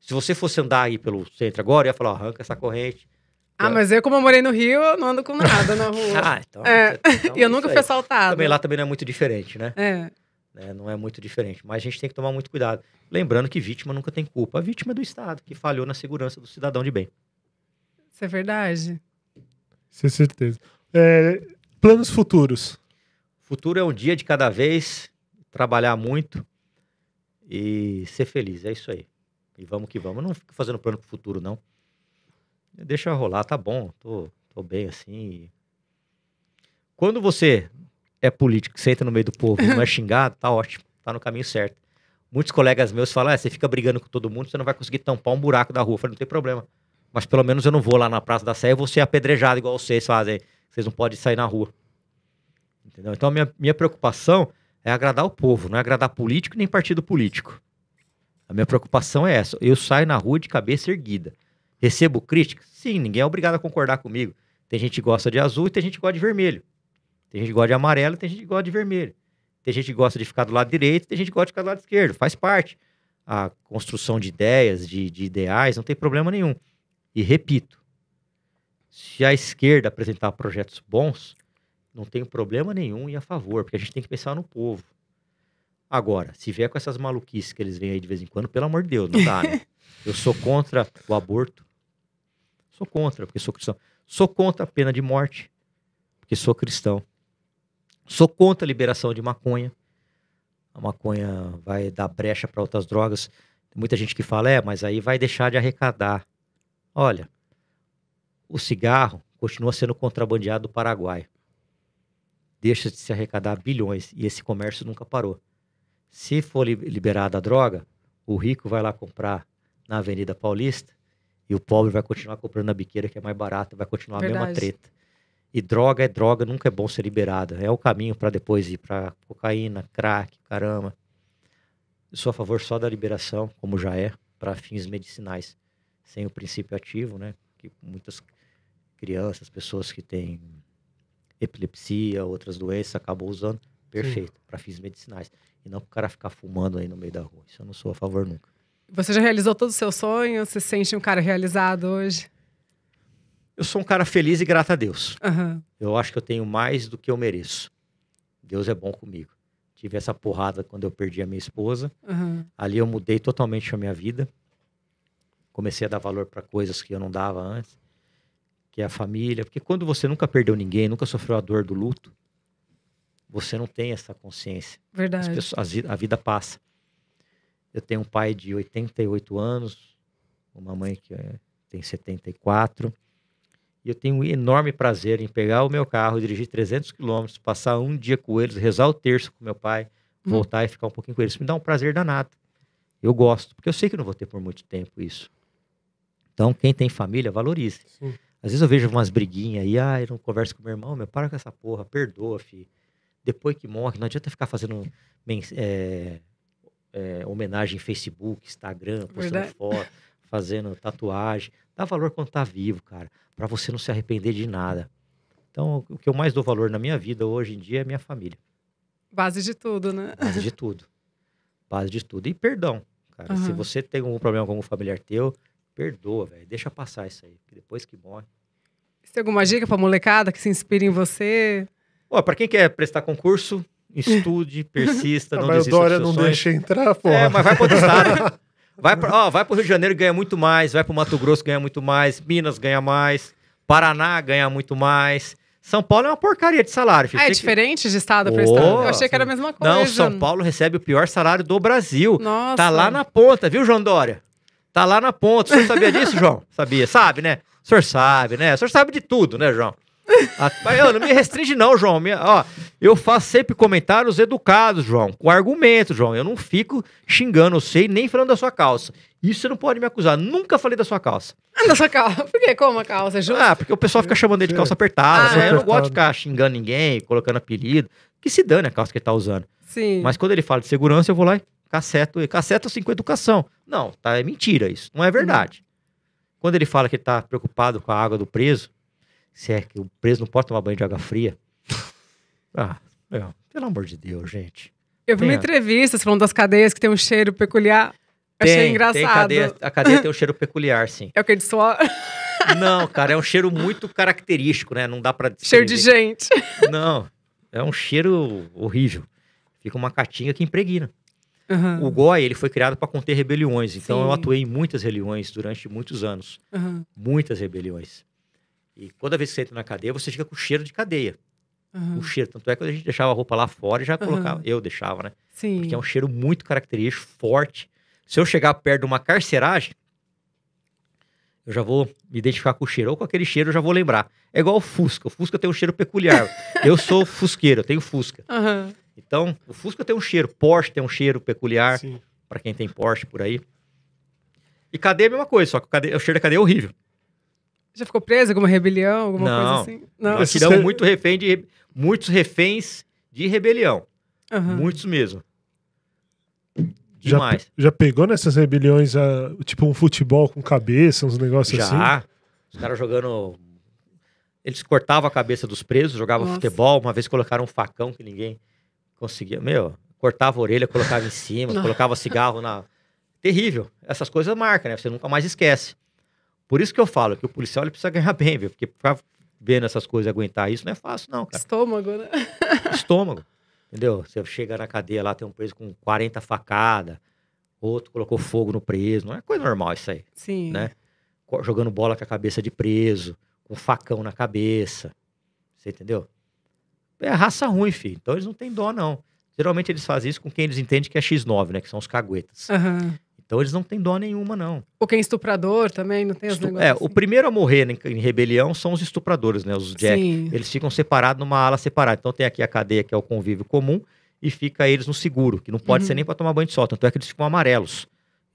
Se você fosse andar aí pelo centro agora, ia falar, arranca essa corrente. Ah, tá. mas eu, como eu morei no Rio, eu não ando com nada na rua. ah, então. É. então e eu é nunca fui assaltado. Também lá também não é muito diferente, né? É. Né? Não é muito diferente. Mas a gente tem que tomar muito cuidado. Lembrando que vítima nunca tem culpa. A vítima é do Estado, que falhou na segurança do cidadão de bem. Isso é verdade. Sem é certeza. É, planos futuros. Futuro é um dia de cada vez, trabalhar muito e ser feliz. É isso aí. E vamos que vamos. Eu não fico fazendo plano pro futuro, não. Deixa rolar, tá bom. Tô, tô bem assim. Quando você é político, você entra no meio do povo, não é xingado, tá ótimo, tá no caminho certo. Muitos colegas meus falam, ah, você fica brigando com todo mundo, você não vai conseguir tampar um buraco da rua. Eu falei, não tem problema. Mas pelo menos eu não vou lá na Praça da Sé e vou ser apedrejado igual vocês fazem. Vocês não podem sair na rua. Entendeu? Então a minha, minha preocupação é agradar o povo, não é agradar político nem partido político. A minha preocupação é essa. Eu saio na rua de cabeça erguida. Recebo críticas? Sim, ninguém é obrigado a concordar comigo. Tem gente que gosta de azul e tem gente que gosta de vermelho. Tem gente que gosta de amarelo, tem gente que gosta de vermelho. Tem gente que gosta de ficar do lado direito, tem gente que gosta de ficar do lado esquerdo. Faz parte. A construção de ideias, de, de ideais, não tem problema nenhum. E repito, se a esquerda apresentar projetos bons, não tem problema nenhum e a favor, porque a gente tem que pensar no povo. Agora, se vier com essas maluquices que eles vêm aí de vez em quando, pelo amor de Deus, não dá, né? Eu sou contra o aborto. Sou contra, porque sou cristão. Sou contra a pena de morte, porque sou cristão. Sou contra a liberação de maconha. A maconha vai dar brecha para outras drogas. Tem muita gente que fala, é, mas aí vai deixar de arrecadar. Olha, o cigarro continua sendo contrabandeado do Paraguai. Deixa de se arrecadar bilhões e esse comércio nunca parou. Se for liberada a droga, o rico vai lá comprar na Avenida Paulista e o pobre vai continuar comprando na biqueira que é mais barata, vai continuar Verdade. a mesma treta. E droga é droga, nunca é bom ser liberada. É o caminho para depois ir para cocaína, crack, caramba. Eu sou a favor só da liberação, como já é, para fins medicinais, sem o princípio ativo, né? Que muitas crianças, pessoas que têm epilepsia, outras doenças, acabam usando. Perfeito, para fins medicinais. E não para o cara ficar fumando aí no meio da rua. Isso eu não sou a favor nunca. Você já realizou todos os seus sonhos? Você se sente um cara realizado hoje? eu sou um cara feliz e grato a Deus. Uhum. Eu acho que eu tenho mais do que eu mereço. Deus é bom comigo. Tive essa porrada quando eu perdi a minha esposa. Uhum. Ali eu mudei totalmente a minha vida. Comecei a dar valor para coisas que eu não dava antes, que é a família. Porque quando você nunca perdeu ninguém, nunca sofreu a dor do luto, você não tem essa consciência. Verdade. Pessoas, a vida passa. Eu tenho um pai de 88 anos, uma mãe que eh, tem 74 eu tenho um enorme prazer em pegar o meu carro, dirigir 300 quilômetros, passar um dia com eles, rezar o terço com meu pai, hum. voltar hum. e ficar um pouquinho com eles. Isso me dá um prazer danado. Eu gosto, porque eu sei que não vou ter por muito tempo isso. Então, quem tem família, valorize. Sim. Às vezes eu vejo umas briguinhas aí, ah, eu não converso com meu irmão, meu, para com essa porra, perdoa, filho. Depois que morre, não adianta ficar fazendo é, é, homenagem em Facebook, Instagram, postando Verdade. foto fazendo tatuagem. Dá valor quando tá vivo, cara, para você não se arrepender de nada. Então, o que eu mais dou valor na minha vida hoje em dia é minha família. Base de tudo, né? Base de tudo. Base de tudo. E perdão, cara. Uhum. Se você tem algum problema com algum familiar teu, perdoa, velho. Deixa passar isso aí, depois que morre. Você tem alguma dica pra molecada que se inspire em você? Ó, pra quem quer prestar concurso, estude, persista, não, ah, desista. Mas Dória não deixa entrar, pô. É, mas vai pro estado. Vai para ó, vai pro Rio de Janeiro ganha muito mais, vai para o Mato Grosso ganha muito mais, Minas ganha mais, Paraná ganha muito mais. São Paulo é uma porcaria de salário. Filho. Ah, é Tem diferente que... de estado para estado? Eu achei que era a mesma coisa. Não, São Paulo recebe o pior salário do Brasil. Tá Nossa. Tá lá na ponta, viu, João Dória? Tá lá na ponta. O senhor sabia disso, João? Sabia. Sabe, né? O senhor sabe, né? O senhor sabe de tudo, né, João? Mas não me restringe, não, João. Minha, ó, eu faço sempre comentários educados, João, com argumento, João. Eu não fico xingando eu sei nem falando da sua calça. Isso você não pode me acusar. Nunca falei da sua calça. Ah, da sua calça? Por quê? Como a calça? É justo? Ah, porque o pessoal fica chamando ele de calça apertada. Ah, né? Eu não gosto de ficar xingando ninguém, colocando apelido. Que se dane a calça que ele tá usando. Sim. Mas quando ele fala de segurança, eu vou lá e caceto, caceto assim com educação. Não, tá, é mentira isso. Não é verdade. Hum. Quando ele fala que ele tá preocupado com a água do preso, se é que o preso não pode tomar banho de água fria. ah, meu, pelo amor de Deus, gente. Eu vi tem uma a... entrevista falando das cadeias que tem um cheiro peculiar. Tem, Achei engraçado. Tem cadeia, a cadeia tem um cheiro peculiar, sim. É o que ele suor? Não, cara, é um cheiro muito característico, né? Não dá pra descrever. Cheiro de gente. Não, é um cheiro horrível. Fica uma catinga que impregna. Uhum. O GOI, ele foi criado para conter rebeliões. Então, sim. eu atuei em muitas rebeliões durante muitos anos. Uhum. Muitas rebeliões. E toda vez que você entra na cadeia, você fica com cheiro de cadeia. Uhum. O cheiro, tanto é que a gente deixava a roupa lá fora e já colocava. Uhum. Eu deixava, né? Sim. Porque é um cheiro muito característico, forte. Se eu chegar perto de uma carceragem, eu já vou me identificar com o cheiro. Ou com aquele cheiro eu já vou lembrar. É igual o Fusca. O Fusca tem um cheiro peculiar. eu sou fusqueiro, eu tenho Fusca. Uhum. Então, o Fusca tem um cheiro. Porsche tem um cheiro peculiar. Para quem tem Porsche por aí. E cadeia é a mesma coisa, só que o, cadeia, o cheiro da cadeia é horrível. Já ficou preso? Alguma rebelião? Alguma não. coisa assim? Não. Nós tiramos muito refém de, muitos reféns de rebelião. Uhum. Muitos mesmo. Demais. Já, já pegou nessas rebeliões, a, ah, tipo um futebol com cabeça, uns negócios já. assim? Já. Os caras jogando. Eles cortavam a cabeça dos presos, jogavam Nossa. futebol. Uma vez colocaram um facão que ninguém conseguia. Meu, cortava a orelha, colocava em cima, colocava cigarro na. Terrível. Essas coisas marcam, né? Você nunca mais esquece. Por isso que eu falo que o policial ele precisa ganhar bem, viu? Porque ficar vendo essas coisas aguentar isso não é fácil, não, cara. Estômago, né? Estômago. Entendeu? Você chega na cadeia lá, tem um preso com 40 facadas, outro colocou fogo no preso. Não é coisa normal isso aí. Sim. Né? Jogando bola com a cabeça de preso, com facão na cabeça. Você entendeu? É raça ruim, filho. Então eles não têm dó, não. Geralmente eles fazem isso com quem eles entendem que é X9, né? Que são os caguetas. Uhum. Então eles não têm dó nenhuma, não. que é estuprador também, não tem as Estu... É, assim. o primeiro a morrer em, em, rebelião são os estupradores, né? Os Jack. Sim. Eles ficam separados numa ala separada. Então tem aqui a cadeia, que é o convívio comum, e fica eles no seguro, que não pode uhum. ser nem para tomar banho de sol. Tanto é que eles ficam amarelos.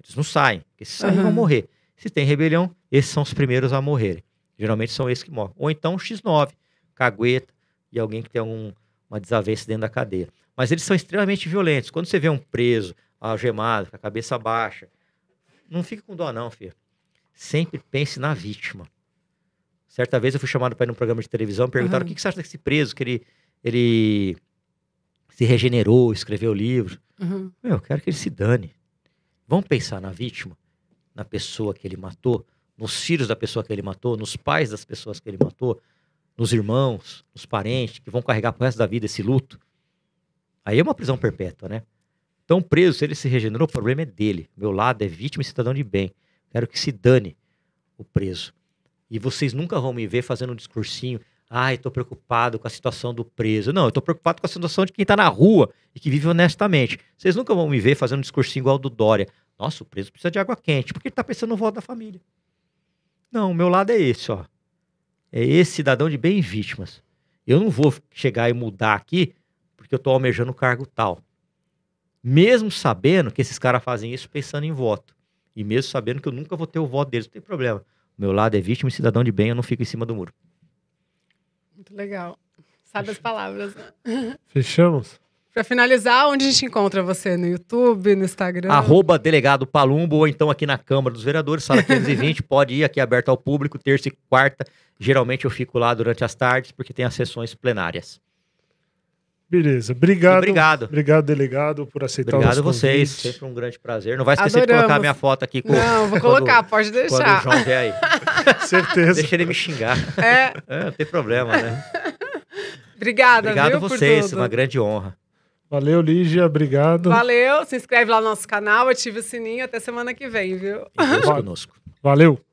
Eles não saem, porque se saem uhum. vão morrer. Se tem rebelião, esses são os primeiros a morrer. Geralmente são esses que morrem. Ou então X9, cagueta e alguém que tem um, uma desavença dentro da cadeia. Mas eles são extremamente violentos. Quando você vê um preso algemado, com a cabeça baixa. Não fique com dó, não, filho. Sempre pense na vítima. Certa vez eu fui chamado para ir num programa de televisão, perguntaram uhum. o que, você acha desse preso, que ele, ele se regenerou, escreveu livro. Uhum. eu quero que ele se dane. Vamos pensar na vítima, na pessoa que ele matou, nos filhos da pessoa que ele matou, nos pais das pessoas que ele matou, nos irmãos, nos parentes, que vão carregar pro resto da vida esse luto. Aí é uma prisão perpétua, né? Então, preso, se ele se regenerou, o problema é dele. Meu lado é vítima e cidadão de bem. Quero que se dane o preso. E vocês nunca vão me ver fazendo um discursinho. Ai, ah, estou preocupado com a situação do preso. Não, eu estou preocupado com a situação de quem está na rua e que vive honestamente. Vocês nunca vão me ver fazendo um discursinho igual do Dória. Nossa, o preso precisa de água quente, porque ele está pensando no voto da família. Não, o meu lado é esse, ó. É esse cidadão de bem e vítimas. Eu não vou chegar e mudar aqui porque eu estou almejando o cargo tal mesmo sabendo que esses caras fazem isso pensando em voto. E mesmo sabendo que eu nunca vou ter o voto deles, não tem problema. O meu lado é vítima e cidadão de bem, eu não fico em cima do muro. Muito legal. Sabe as palavras. Né? Fechamos? Para finalizar, onde a gente encontra você? No YouTube, no Instagram? Arroba delegado Palumbo, ou então aqui na Câmara dos Vereadores, sala 520, pode ir aqui é aberto ao público, terça e quarta. Geralmente eu fico lá durante as tardes, porque tem as sessões plenárias. Beleza. Obrigado. Obrigado. Obrigado, delegado, por aceitar Obrigado o nosso Obrigado vocês. Sempre um grande prazer. Não vai esquecer Adoramos. de colocar a minha foto aqui. Com, Não, vou quando, colocar, pode deixar. Quando o João vier aí. Certeza. Deixa ele me xingar. É. é não tem problema, né? Obrigada, Obrigado a vocês. Uma grande honra. Valeu, Lígia. Obrigado. Valeu. Se inscreve lá no nosso canal, ativa o sininho. Até semana que vem, viu? E conosco. Valeu.